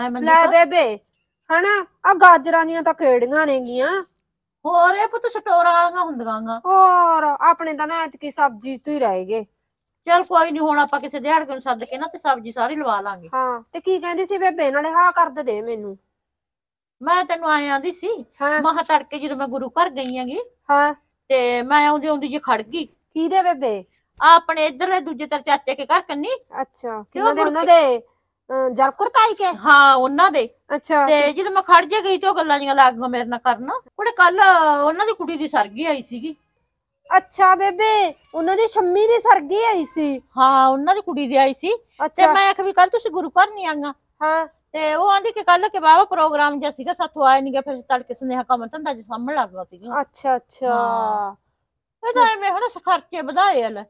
ਹਾਏ ਲੈ ਬੇਬੇ ਹਨਾ ਆ ਗਾਜਰਾਂ ਦੀਆਂ ਤਾਂ ਕਿਹੜੀਆਂ ਨੇਗੀਆਂ ਹੋਰ ਇਹ ਪੁੱਤ ਸਟੋਰਾਂ ਵਾਲੀਆਂ ਹੁੰਦੀਆਂ ਗਾ ਹੋਰ ਆਪਣੇ ਤਾਂ ਨਾ ਕਿ ਸਬਜ਼ੀ ਤੋਂ ਹੀ ਰਹੇਗੇ ਚਲ ਕੋਈ ਨਹੀਂ ਹੁਣ ਆਪਾਂ ਕਿਸੇ ਦਿਹਾੜੇ ਨੂੰ ਸੱਦ ਕੇ ਨਾ ਤੇ ਸਬਜ਼ੀ ਸਾਰੀ ਲਵਾ ਲਾਂਗੇ ਹਾਂ ਤੇ ਕੀ ਕਹਿੰਦੀ ਸੀ ਬੇਬੇ ਨਾਲੇ ਹਾਂ ਕਰ ਦੇ ਦੇ ਮੈਨੂੰ ਮੈਂ ਤੈਨੂੰ ਆਏ ਆਂਦੀ ਸੀ ਮਾਹ ਤੜਕੇ ਜਦੋਂ ਮੈਂ ਗੁਰੂ ਘਰ ਗਈ ਆਂਗੀ ਹਾਂ ਤੇ ਮੈਂ ਆਉਂਦੀ ਆਉਂਦੀ ਜੇ ਖੜ ਗਈ ਕੀ ਦੇ ਬੇਬੇ ਆਹ ਆਪਣੇ ਇਧਰਲੇ ਦੂਜੇ ਤਰ ਚਾਚੇ ਕੇ ਘਰ ਕੰਨੀ ਅੱਛਾ ਕਿਹਨਾਂ ਦੇ ਉਹਨਾਂ ਦੇ ਜਲਕੁਰ ਤਾਈ ਕੇ ਹਾਂ ਉਹਨਾਂ ਦੇ ਅੱਛਾ ਤੇ ਜਦੋਂ ਮੈਂ ਖੜ ਜੇ ਗਈ ਤੇ ਉਹ ਗੱਲਾਂ ਜੀਆਂ ਲੱਗ ਗਈਆਂ ਮੇਰੇ ਨਾਲ ਕਰਨ ਉਹਨੇ ਕੱਲ ਉਹਨਾਂ ਦੀ ਕੁੜੀ ਦੀ ਸਰਗੀ ਆਈ ਸੀਗੀ ਅੱਛਾ ਬੇਬੇ ਉਹਨਾਂ ਦੀ ਸ਼ੰਮੀ ਦੀ ਸਰਗੀ ਆਈ ਸੀ ਹਾਂ ਉਹਨਾਂ ਦੀ ਕੁੜੀ ਦੀ ਆਈ ਸੀ ਤੇ ਮੈਂ ਆਖ ਵੀ ਕੱਲ ਤੁਸੀਂ ਗੁਰੂ ਘਰ ਨਹੀਂ ਆਂਗਾ ਹਾਂ ਤੇ ਉਹ ਆਂਦੀ ਕਿ ਕੱਲ ਕਿ ਬਾਬਾ ਪ੍ਰੋਗਰਾਮ ਜਿਹਾ ਸੀਗਾ ਸਾਥੋਂ ਆਏ ਨਹੀਂ ਗਿਆ ਫਿਰ ਤੜਕੇ ਸੁਨੇਹਾ ਕੰਮ ਤਾਂ ਜੀ ਸਾਹਮਣੇ ਲੱਗ ਗਿਆ ਸੀਗਾ ਅੱਛਾ ਅੱਛਾ ਇਹ ਤਾਂ ਐਵੇਂ ਹੁਣ ਖਰਚੇ ਵਧਾਏ ਲੈ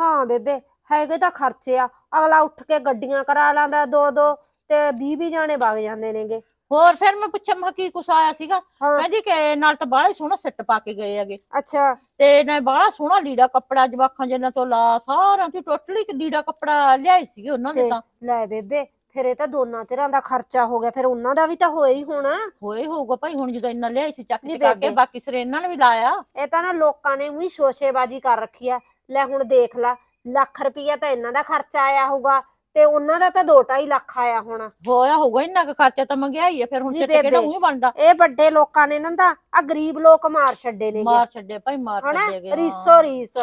ਹਾਂ ਬੇਬੇ ਹੈਗੇ ਤਾਂ ਖਰਚੇ ਆ ਅਗਲਾ ਉੱਠ ਕੇ ਗੱਡੀਆਂ ਕਰਾ ਲਾਂਦਾ ਦੋ ਦੋ ਤੇ 20 20 ਜਾਣੇ ਵਗ ਜਾਂਦੇ ਨੇਗੇ ਹੋਰ ਫਿਰ ਮੈਂ ਪੁੱਛਿਆ ਮੈਂ ਕੀ ਕੁਛ ਆਇਆ ਸੀਗਾ ਕਹਿੰਦੀ ਕਿ ਨਾਲ ਤਾਂ ਬਾਹਲਾ ਸੋਹਣਾ ਸਿੱਟ ਪਾ ਕੇ ਗਏ ਹੈਗੇ ਅੱਛਾ ਤੇ ਨਾ ਬਾਹਲਾ ਸੋਹਣਾ ਲੀੜਾ ਕੱਪੜਾ ਜਵਾਖਾਂ ਜਿੰਨਾਂ ਤੋਂ ਲਾ ਸਾਰਿਆਂ ਤੋਂ ਟੋਟਲੀ ਲੀੜਾ ਕੱਪੜਾ ਲਿਆਏ ਸੀਗੇ ਉਹਨਾਂ ਦੇ ਤਾਂ ਲੈ ਬੇਬੇ ਫਿਰ ਇਹ ਤਾਂ ਦੋਨਾਂ ਤੇਰਾਂ ਦਾ ਖਰਚਾ ਹੋ ਗਿਆ ਫਿਰ ਉਹਨਾਂ ਦਾ ਵੀ ਤਾਂ ਹੋਏ ਹੀ ਹੋਣਾ ਹੋਏ ਹੋਊਗਾ ਭਾਈ ਹੁਣ ਜਦੋਂ ਇੰਨਾ ਲਿਆਏ ਸੀ ਚੱਕ ਨੀ ਕੇ ਬਾਕੀ ਸਰੇ ਇਹਨਾਂ ਨੇ ਵੀ ਲਾਇਆ ਇਹ ਤਾਂ ਨਾ ਲੋਕਾਂ ਨੇ ਉਹੀ ਸ਼ੋਸ਼ੇਬਾਜ਼ੀ ਕਰ ਰੱਖੀ ਆ ਲੈ ਹੁਣ ਦੇਖ ਲੈ ਲੱਖ ਰੁਪਈਆ ਤਾਂ ਇਹਨਾਂ ਦਾ ਖਰਚਾ ਆਇਆ ਹੋਊਗਾ ਤੇ ਉਹਨਾਂ ਦਾ ਤਾਂ 2.5 ਲੱਖ ਆਇਆ ਹੋਣਾ ਹੋਇਆ ਹੋਊਗਾ ਇੰਨਾ ਕੁ ਖਰਚਾ ਤਾਂ ਮੰਗਿਆਈ ਆ ਫਿਰ ਹੁਣ ਨੀ ਸਿੱਟ ਮੂੰਹ ਬਣਦਾ ਇਹ ਵੱਡੇ ਲੋਕਾਂ ਨੇ ਇਹਨਾਂ ਦਾ ਆ ਗਰੀਬ ਲੋਕ ਮਾਰ ਛੱਡੇ ਨੇ ਮਾਰ ਛੱਡੇ ਭਾਈ ਮਾਰ ਛੱਡੇ ਗਏ ਰੀਸੋ ਰੀਸ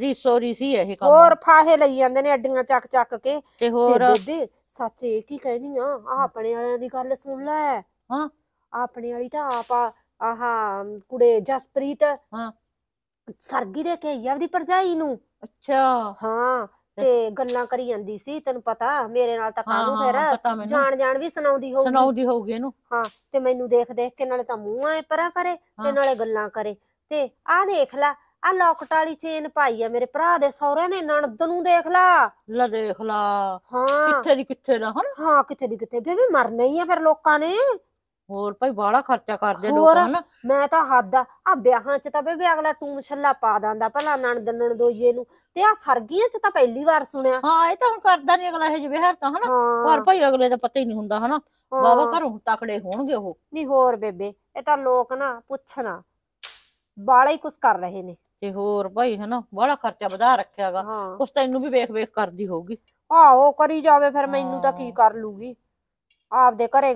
ਰੀਸੋ ਰੀਸੀ ਇਹ ਕੰਮ ਹੋਰ ਫਾਹੇ ਲਈ ਜਾਂਦੇ ਨੇ ਅੱਡੀਆਂ ਚੱਕ ਚੱਕ ਕੇ ਤੇ ਹੋਰ ਬੇਬੇ ਸੱਚ ਇਹ ਕੀ ਕਹਿਣੀ ਆ ਆਪਣੇ ਵਾਲਿਆਂ ਦੀ ਗੱਲ ਸੁਣ ਲੈ ਹਾਂ। ਆਪਣੇ ਵਾਲੀ ਤਾਂ ਆਪ ਆ- ਆਹਾ ਕੁੜੇ ਜਸਪ੍ਰੀਤ ਹਾਂ। ਸਰਗੀ ਦੇ ਕੇ ਆਈ ਆ ਆਪਦੀ ਪਰਜਾਈ ਨੂੰ ਅੱਛਾ ਹਾਂ ਤੇ ਗੱਲਾਂ ਕਰੀ ਜਾਂਦੀ ਸੀ ਤੈਨੂੰ ਪਤਾ ਮੇਰੇ ਨਾਲ ਤਾਂ ਕਾਹਨੂੰ ਫਿਰ ਜਾਣ ਜਾਣ ਵੀ ਸੁਣਾਉਂਦੀ ਹੋਊਗੀ ਸੁਣਾਉਂਦੀ ਹੋਊਗੀ ਇਹਨੂੰ ਹਾਂ ਤੇ ਮੈਨੂੰ ਦੇਖ ਦੇਖ ਕੇ ਨਾਲੇ ਤਾਂ ਮੂੰਹ ਐ ਪਰਾ ਕਰੇ ਤੇ ਨਾਲੇ ਗੱਲਾਂ ਕਰੇ ਤੇ ਆਹ ਦੇਖ ਲੈ ਆਹ ਲੋਕਟ ਵਾਲੀ ਚੇਨ ਪਾਈ ਆ ਮੇਰੇ ਭਰਾ ਦੇ ਸਹੁਰੇ ਨੇ ਨਣਦ ਨੂੰ ਦੇਖ ਲਾ ਲੈ ਦੇਖ ਲਾ ਹਾਂ ਕਿੱਥੇ ਦੀ ਕਿੱਥੇ ਦਾ ਹਾਂ ਕਿੱਥੇ ਦੀ ਕਿੱਥੇ ਬੇਬੇ ਮਰਨਾ ਹੀ ਆ ਫਿਰ ਲੋਕਾਂ ਨੇ ਹੋਰ ਭਾਈ ਬਾੜਾ ਖਰਚਾ ਕਰਦੇ ਲੋਕ ਹਨ ਮੈਂ ਤਾਂ ਹੱਦ ਆ ਆ ਵਿਆਹਾਂ 'ਚ ਤਾਂ ਬੇਬੇ ਅਗਲਾ ਟੂਮ ਛੱਲਾ ਪਾ ਦਿੰਦਾ ਭਲਾ ਦੰਨਣ ਦੋਈਏ ਨੂੰ ਤੇ ਆ ਸਰਗੀਆਂ 'ਚ ਤਾਂ ਪਹਿਲੀ ਵਾਰ ਸੁਣਿਆ ਹਾਂ ਇਹ ਤਾਂ ਹੁਣ ਕਰਦਾ ਨਹੀਂ ਅਗਲਾ ਇਹ ਜਿਹੇ ਵਿਹਾਰ ਤਾਂ ਹਨਾ ਪਰ ਭਾਈ ਅਗਲੇ ਦਾ ਪਤਾ ਹੀ ਨਹੀਂ ਹੁੰਦਾ ਹਨਾ ਬਾਬਾ ਘਰੋਂ ਤਕੜੇ ਹੋਣਗੇ ਉਹ ਨਹੀਂ ਹੋਰ ਬੇਬੇ ਇਹ ਤਾਂ ਲੋਕ ਨਾ ਪੁੱਛਣਾ ਬਾੜਾ ਹੀ ਕੁਛ ਕਰ ਰਹੇ ਨੇ ਤੇ ਹੋਰ ਭਾਈ ਹਨਾ ਬਾੜਾ ਖਰਚਾ ਵਧਾ ਰੱਖਿਆਗਾ ਉਸ ਤੈਨੂੰ ਵੀ ਵੇਖ ਵੇਖ ਕਰਦੀ ਹੋਊਗੀ ਉਹ ਕਰੀ ਜਾਵੇ ਫਿਰ ਮੈਨੂੰ ਤਾਂ ਕੀ ਕਰ ਲੂਗੀ ਆਪਦੇ ਘਰੇ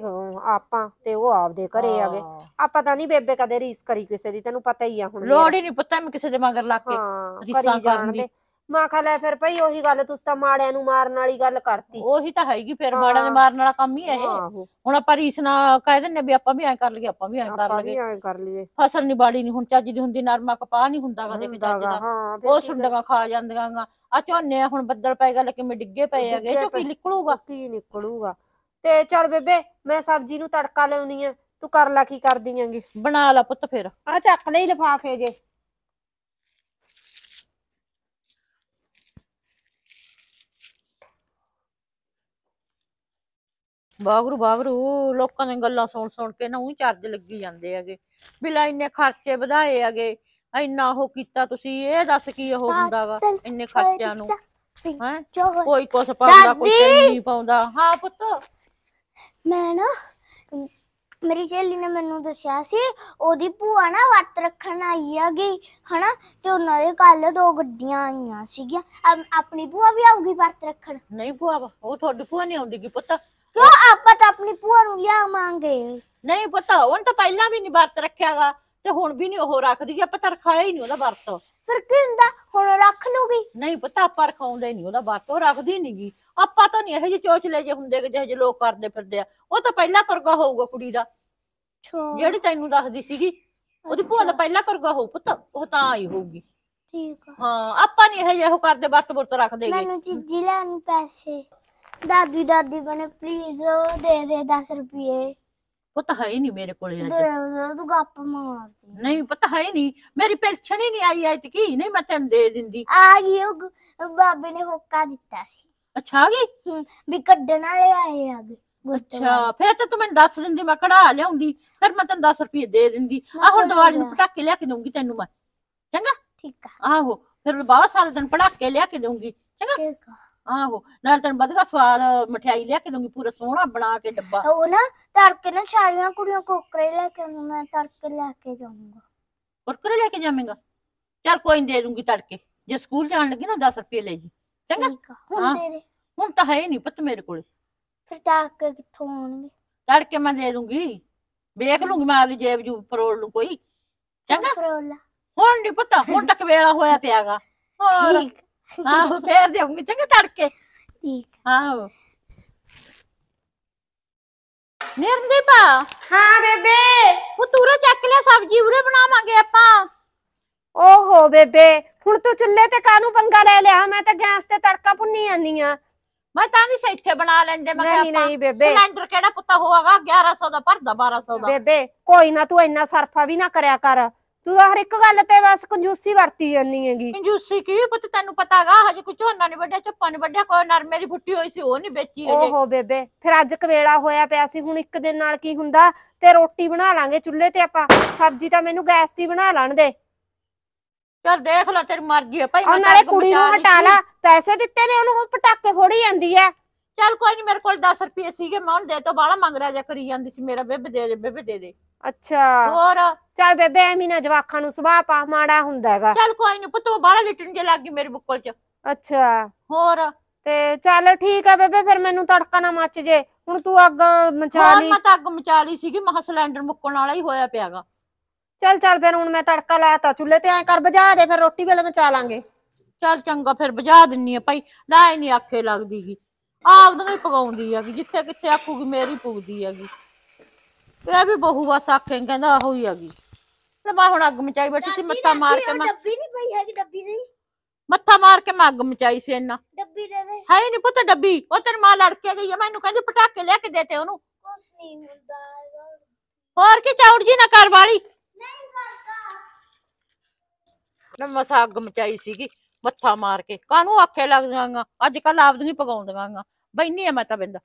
ਆਪਾਂ ਤੇ ਉਹ ਆਪਦੇ ਘਰੇ ਆ ਪਤਾ ਆਪਾਂ ਤਾਂ ਨਹੀਂ ਬੇਬੇ ਕਦੇ ਰੀਸ ਕਰੀ ਕਿਸੇ ਦੀ ਤੈਨੂੰ ਪਤਾ ਹੀ ਆ ਹੁਣ ਲੋੜ ਹੀ ਨਹੀਂ ਪਤਾ ਮੈਂ ਕਿਸੇ ਦੇ ਮਗਰ ਲੱਗ ਕੇ ਰੀਸਾਂ ਕਰਨ ਦੀ। ਦੇ ਮਾਂ ਖਾ ਲੈ ਫਿਰ ਭਈ ਉਹੀ ਗੱਲ ਤੂੰ ਤਾਂ ਮਾੜਿਆਂ ਨੂੰ ਮਾਰਨ ਵਾਲੀ ਗੱਲ ਕਰਤੀ ਉਹੀ ਤਾਂ ਹੈਗੀ ਫਿਰ ਮਾੜਿਆਂ ਦੇ ਮਾਰਨ ਵਾਲਾ ਕੰਮ ਹੀ ਹੈ ਇਹ ਹੁਣ ਆਪਾਂ ਰੀਸ ਨਾ ਕਹਿ ਦਿੰਨੇ ਵੀ ਆਪਾਂ ਵੀ ਐਂ ਕਰ ਲਈਏ ਆਪਾਂ ਵੀ ਐਂ ਕਰ ਆਪਾਂ ਵੀ ਐਂ ਕਰ ਲਈਏ ਫਸਲ ਨਹੀਂ ਬਾੜੀ ਨਹੀਂ ਹੁਣ ਚੱਜ ਦੀ ਹੁੰਦੀ ਨਰਮਾ ਕਪਾਹ ਨਹੀਂ ਹੁੰਦਾ ਕਦੇ ਵੀ ਚੱਜ ਦਾ ਉਹ ਕੀ ਸੁੰਡਗਾ ਖਾ ਜਾਂਦੀਆਂ ਆ ਝੋਨੇ ਆ, ਹੁਣ ਬੱਦਲ ਪੈ ਗਿਆ ਲੇਕਿਨ ਮੇ ਡਿੱਗੇ ਪਏ ਹੈਗੇ ਡਿੱਗੇ ਕੀ ਨਿਕਲੂਗਾ ਕੀ ਨਿਕਲੂਗਾ ਤੇ ਚਲ ਬੇਬੇ ਮੈਂ ਸਬਜ਼ੀ ਨੂੰ ਤੜਕਾ ਲਾਉਣੀ ਆ ਤੂੰ ਕਰ ਲੈ ਕੀ ਕਰਦੀ ਆਂਗੀ ਬਣਾ ਲੈ ਪੁੱਤ ਫਿਰ ਆ ਚੱਕ ਲਈ ਲਫਾਫੇ ਜੇ ਬਾਗਰੂ ਬਾਗਰੂ ਲੋਕਾਂ ਦੀਆਂ ਗੱਲਾਂ ਸੁਣ ਸੁਣ ਕੇ ਨਾ ਉਹੀ ਚਾਰਜ ਲੱਗੀ ਜਾਂਦੇ ਆਗੇ ਬਿਲਾ ਇੰਨੇ ਖਰਚੇ ਵਧਾਏ ਆਗੇ ਇੰਨਾ ਉਹ ਕੀਤਾ ਤੁਸੀਂ ਇਹ ਦੱਸ ਕੀ ਉਹ ਹੁੰਦਾ ਵਾ ਇੰਨੇ ਖਰਚਿਆਂ ਨੂੰ ਹੈ ਕੋਈ ਕੁਛ ਪਾਉਂਦਾ ਕੋਈ ਨਹੀਂ ਪਾਉਂਦਾ ਹਾਂ ਪੁੱਤ ਮੈਂ ਨਾ ਮੇਰੀ ਚੇਲੀ ਨੇ ਮੈਨੂੰ ਦੱਸਿਆ ਸੀ ਉਹਦੀ ਭੂਆ ਨਾ ਵਰਤ ਰੱਖਣ ਆਈ ਆ ਗਈ ਹਨਾ ਤੇ ਉਹਨਾਂ ਦੇ ਕੱਲ ਦੋ ਗੱਡੀਆਂ ਆਈਆਂ ਸੀਗੀਆਂ ਆਪਣੀ ਭੂਆ ਵੀ ਆਊਗੀ ਵਰਤ ਰੱਖਣ ਨਹੀਂ ਭੂਆ ਵਾ, ਉਹ ਤੁਹਾਡੀ ਭੂਆ ਨਹੀਂ ਆਉਂਦੀ ਕੀ ਪਤਾ ਕਿਉਂ ਆਪਾਂ ਤਾਂ ਆਪਣੀ ਭੂਆ ਨੂੰ ਲਿਆਵਾਂਗੇ ਨਹੀਂ ਪਤਾ ਉਹਨੇ ਤਾਂ ਪਹਿਲਾਂ ਵੀ ਨਹੀਂ ਵਰਤ ਰੱਖਿਆਗਾ ਤੇ ਹੁਣ ਵੀ ਨਹੀਂ ਉਹ ਰੱਖਦੀ ਆਪਾਂ ਤਾਂ ਰਖਾਇਆ ਹੀ ਨਹੀਂ ਉਹਦਾ ਵਰਤ ਫਿਰ ਕੀ ਹੁੰਦਾ ਹੁਣ ਰੱਖ ਲੂਗੀ ਨਹੀਂ ਪਤਾ ਆਪਾਂ ਰਖਾਉਂਦੇ ਨਹੀਂ ਉਹਦਾ ਬਾਤੋਂ ਰੱਖਦੀ ਨਹੀਂਗੀ ਆਪਾਂ ਤਾਂ ਨਹੀਂ ਇਹੋ ਜਿਹੇ ਚੋਚਲੇ ਜੇ ਹੁੰਦੇ ਕਿ ਜਿਹੋ ਜਿਹੇ ਲੋਕ ਕਰਦੇ ਫਿਰਦੇ ਆ ਉਹ ਤਾਂ ਪਹਿਲਾਂ ਕਰਗਾ ਹੋਊਗਾ ਕੁੜੀ ਦਾ ਜਿਹੜੀ ਤੈਨੂੰ ਦੱਸਦੀ ਸੀਗੀ ਉਹਦੀ ਭੂਆ ਦਾ ਪਹਿਲਾਂ ਕਰਗਾ ਹੋਊ ਪੁੱਤ ਉਹ ਤਾਂ ਆਈ ਹੋਊਗੀ ਠੀਕ ਆ ਹਾਂ ਆਪਾਂ ਨਹੀਂ ਇਹੋ ਜਿਹੇ ਕਰਦੇ ਬਰਤ ਬੁਰਤ ਰੱਖਦੇਗੇ ਮੈਨੂੰ ਜੀਜੀ ਲੈਣ ਪੈਸੇ ਦਾਦੀ ਦਾਦੀ ਬਣੇ ਪਲੀਜ਼ ਦੇ ਦੇ 10 ਰੁਪਏ ਪਤਾ ਹੈ ਨਹੀਂ ਮੇਰੇ ਕੋਲੇ ਅੱਜ ਤੂੰ ਗੱਪ ਮਾਰਦੀ ਨਹੀਂ ਪਤਾ ਹੈ ਨਹੀਂ ਮੇਰੀ ਪੈਨਸ਼ਨ ਹੀ ਨਹੀਂ ਆਈ ਤੱਕ ਹੀ ਨਹੀਂ ਮੈਂ ਤੈਨੂੰ ਦੇ ਦਿੰਦੀ ਆ ਗਈ ਉਹ ਬਾਬੇ ਨੇ ਹੋਕਾ ਦਿੱਤਾ ਸੀ ਅੱਛਾ ਆ ਗਈ ਵੀ ਕੱਢਣ ਵਾਲੇ ਆਏ ਆ ਗਏ ਅੱਛਾ ਫੇਰ ਤਾਂ ਤੂੰ ਮੈਨੂੰ ਦੱਸ ਦਿੰਦੀ ਮੈਂ ਕਢਾ ਲਿਆਉਂਦੀ ਫਿਰ ਮੈਂ ਤੈਨੂੰ 10 ਰੁਪਏ ਦੇ ਦਿੰਦੀ ਆ ਹੁਣ ਦੀਵਾਲੀ ਨੂੰ ਪਟਾਕੇ ਲਿਆ ਕੇ ਦਊਂਗੀ ਤੈਨੂੰ ਮੈਂ ਚੰਗਾ ਠੀਕ ਆ ਆਹੋ ਫਿਰ ਮੈਂ ਬਾਹਰ ਸਾਰਾ ਦਿਨ ਪਟਾਕੇ ਲਿਆ ਕੇ ਦਊਂਗੀ ਚੰਗਾ ਠੀਕ ਆ ਆਹੋ ਨਾਲ ਤੈਨੂੰ ਵਧਗਾ ਸਵਾਦ ਮਠਿਆਈ ਲਿਆ ਕੇ ਦੂੰਗੀ ਪੂਰਾ ਸੋਹਣਾ ਬਣਾ ਕੇ ਡੱਬਾ ਉਹ ਨਾ ਤੜਕੇ ਨਾ ਸਾਰੀਆਂ ਕੁੜੀਆਂ ਕੋਕਰੇ ਲੈ ਕੇ ਆਉਂਦੀਆਂ ਮੈਂ ਤੜਕੇ ਲੈ ਕੇ ਜਾਊਂਗਾ ਕੋਕਰੇ ਲੈ ਕੇ ਜਾਵੇਂਗਾ ਚੱਲ ਕੋਈ ਨਹੀਂ ਦੇ ਦੂੰਗੀ ਤੜਕੇ ਜੇ ਸਕੂਲ ਜਾਣ ਲੱਗੀ ਨਾ 10 ਰੁਪਏ ਲੈ ਜੀ ਚੰਗਾ ਹੁਣ ਤੇਰੇ ਹੁਣ ਤਾਂ ਹੈ ਨਹੀਂ ਪੁੱਤ ਮੇਰੇ ਕੋਲ ਫਿਰ ਤੜਕੇ ਕਿੱਥੋਂ ਆਉਣਗੇ ਤੜਕੇ ਮੈਂ ਦੇ ਦੂੰਗੀ ਵੇਖ ਲੂੰਗੀ ਮੈਂ ਆਪਦੀ ਜੇਬ ਜੂ ਪਰੋਲ ਨੂੰ ਕੋਈ ਚੰਗਾ ਫਰੋਲਾ ਹੁਣ ਨਹੀਂ ਪਤਾ ਹੁਣ ਤੱਕ ਵੇਲਾ ਹੋਇਆ ਪਿਆਗਾ ਹੋਰ ਆਹੋ ਫੇਰ ਦੇਉਂਗੀ ਚੰਗਾ ਤੜਕੇ ਠੀਕ ਆਹੋ ਨਿਰਮਦੀਪ ਹਾਂ ਬੇਬੇ ਉਹ ਤੂਰਾ ਚੱਕ ਲਿਆ ਸਬਜੀ ਉਰੇ ਬਣਾਵਾਂਗੇ ਆਪਾਂ ਓਹੋ ਬੇਬੇ ਹੁਣ ਤੂੰ ਚੁੱਲ੍ਹੇ ਤੇ ਕਾਹਨੂੰ ਪੰਗਾ ਲੈ ਲਿਆ ਮੈਂ ਤਾਂ ਗੈਸ ਤੇ ਤੜਕਾ ਭੁੰਨੀ ਜਾਂਦੀ ਆ ਮੈਂ ਤਾਂ ਵੀ ਇੱਥੇ ਬਣਾ ਲੈਂਦੇ ਮੈਂ ਆਪਾਂ ਨਹੀਂ ਨਹੀਂ ਬੇਬੇ ਸਿਲੰਡਰ ਕਿਹੜਾ ਪੁੱਤਾ ਹੋਵਾਗਾ 1100 ਦਾ ਭਰਦਾ 1200 ਦਾ ਬੇਬੇ ਕੋਈ ਨਾ ਤੂੰ ਇੰਨਾ ਸਰਫਾ ਵੀ ਨਾ ਕਰਿਆ ਕਰ ਤੂੰ ਹਰ ਇੱਕ ਗੱਲ ਤੇ ਬਸ ਕੰਜੂਸੀ ਵਰਤੀ ਜਾਂਦੀ ਹੈਗੀ ਕੰਜੂਸੀ ਕੀ ਪੁੱਤ ਤੈਨੂੰ ਪਤਾਗਾ ਹਜੇ ਕੋਈ ਝੋਨਾ ਨਹੀਂ ਵੱਡਿਆ ਚੱਪਾ ਨਹੀਂ ਵੱਡਿਆ ਕੋਈ ਨਰਮੇ ਦੀ ਫੁੱਟੀ ਹੋਈ ਸੀ ਉਹ ਨਹੀਂ ਵੇਚੀ ਹਜੇ ਓਹੋ ਬੇਬੇ ਫਿਰ ਅੱਜ ਕਵੇਲਾ ਹੋਇਆ ਪਿਆ ਸੀ ਹੁਣ ਇੱਕ ਦਿਨ ਨਾਲ ਕੀ ਹੁੰਦਾ ਤੇ ਰੋਟੀ ਬਣਾ ਲਾਂਗੇ ਚੁੱਲ੍ਹੇ ਤੇ ਆਪਾਂ ਸਬਜ਼ੀ ਤਾਂ ਮੈਨੂੰ ਗੈਸ ਦੀ ਬਣਾ ਲੈਣ ਦੇ ਚਲ ਦੇਖ ਲੈ ਤੇਰੀ ਮਰਜ਼ੀ ਹੈ ਭਾਈ ਮੈਂ ਨਾਲੇ ਕੁੜੀ ਨੂੰ ਹਟਾ ਲਾ ਪੈਸੇ ਦਿੱਤੇ ਨੇ ਉਹਨੂੰ ਪਟਾਕੇ ਫੋੜੀ ਜਾਂਦੀ ਐ ਚਲ ਕੋਈ ਨਹੀਂ ਮੇਰੇ ਕੋਲ 10 ਰੁਪਏ ਸੀਗੇ ਮੈਂ ਉਹਨੂੰ ਦੇ ਤੋਂ ਬਾਲਾ ਮੰਗ ਰਿਆ ਜਾ ਕਰੀ ਜਾਂਦੀ ਸੀ ਮੇਰਾ ਬੇਬੇ ਦੇ ਦੇ ਬੇਬੇ ਦੇ ਦੇ ਅੱਛਾ ਹੋਰ ਚੱਲ ਬੇਬੇ ਐਵੇਂ ਨਾ ਜਵਾਖਾਂ ਨੂੰ ਸੁਭਾਅ ਪਾ ਮਾੜਾ ਹੁੰਦਾ ਹੈਗਾ ਚੱਲ ਕੋਈ ਨਹੀਂ ਪੁੱਤ ਉਹ ਬਾਹਲਾ ਲਿਟਣ ਜੇ ਲੱਗ ਗਈ ਮੇਰੇ ਬੁੱਕਲ 'ਚ ਅੱਛਾ ਹੋਰ ਤੇ ਚੱਲ ਠੀਕ ਆ ਬੇਬੇ ਫਿਰ ਮੈਨੂੰ ਤੜਕਾ ਨਾ ਮੱਚ ਜੇ ਹੁਣ ਤੂੰ ਅੱਗ ਮਚਾ ਲਈ ਮੈਂ ਤਾਂ ਅੱਗ ਮਚਾ ਲਈ ਸੀਗੀ ਮਹਾ ਸਿਲੰਡਰ ਮੁੱਕਣ ਵਾਲਾ ਹੀ ਹੋਇਆ ਪਿਆਗਾ ਚੱਲ ਚੱਲ ਫਿਰ ਹੁਣ ਮੈਂ ਤੜਕਾ ਲਾਇਆ ਤਾਂ ਚੁੱਲ੍ਹੇ ਤੇ ਐ ਕਰ ਬਜਾ ਦੇ ਫਿਰ ਰੋਟੀ ਵੇਲੇ ਮਚਾ ਲਾਂਗੇ ਚੱਲ ਚੰਗਾ ਫਿਰ ਬਜਾ ਦਿੰਨੀ ਆ ਭਾਈ ਨਾ ਹੀ ਨਹੀਂ ਆਖੇ ਲੱਗਦੀਗੀ ਆਪ ਨੂੰ ਹੀ ਪਕਾਉਂਦੀ ਹੈਗੀ ਜਿੱਥੇ ਕਿੱਥੇ ਆਖੂਗੀ ਮੇਰੀ ਪੁੱਗਦੀ ਹੈਗੀ ਇਹ ਵੀ ਬਹੂ ਬਸ ਆਖੇ ਕਹਿੰਦਾ ਆਹੋ ਹੀ ਹੈਗੀ ਤੇ ਹੁਣ ਅੱਗ ਮਚਾਈ ਬੈਠੀ ਸੀ ਮੱਥਾ ਮਾਰ ਕੇ ਮੈਂ ਡੱਬੀ ਨਹੀਂ ਪਈ ਹੈਗੀ ਡੱਬੀ ਨਹੀਂ ਮੱਥਾ ਮਾਰ ਕੇ ਮੈਂ ਅੱਗ ਮਚਾਈ ਸੀ ਇੰਨਾ ਡੱਬੀ ਦੇ ਦੇ ਹੈ ਨਹੀਂ ਪੁੱਤ ਡੱਬੀ ਉਹ ਤੇਰੀ ਮਾਂ ਲੜ ਕੇ ਗਈ ਆ ਮੈਨੂੰ ਕਹਿੰਦੀ ਪਟਾਕੇ ਲੈ ਕੇ ਦੇਤੇ ਉਹਨੂੰ ਕੁਛ ਨਹੀਂ ਹੁੰਦਾ ਹੋਰ ਕੀ ਚਾਉੜ ਜੀ ਨਾ ਕਰ ਵਾਲੀ ਨਹੀਂ ਕਰਦਾ ਨਾ ਮਸਾ ਅੱਗ ਮਚਾਈ ਸੀਗੀ ਮੱਥਾ ਮਾਰ ਕੇ ਕਾਹਨੂੰ ਆਖੇ ਲੱਗ ਜਾਂਗਾ ਅੱਜ ਕੱਲ ਆਪ ਨਹੀਂ ਪਗਾਉਂਦਾਂਗਾ ਬੈਣੀ ਬੈਨੀ ਆ ਮੈਂ ਤਾਂ ਬਿੰਦ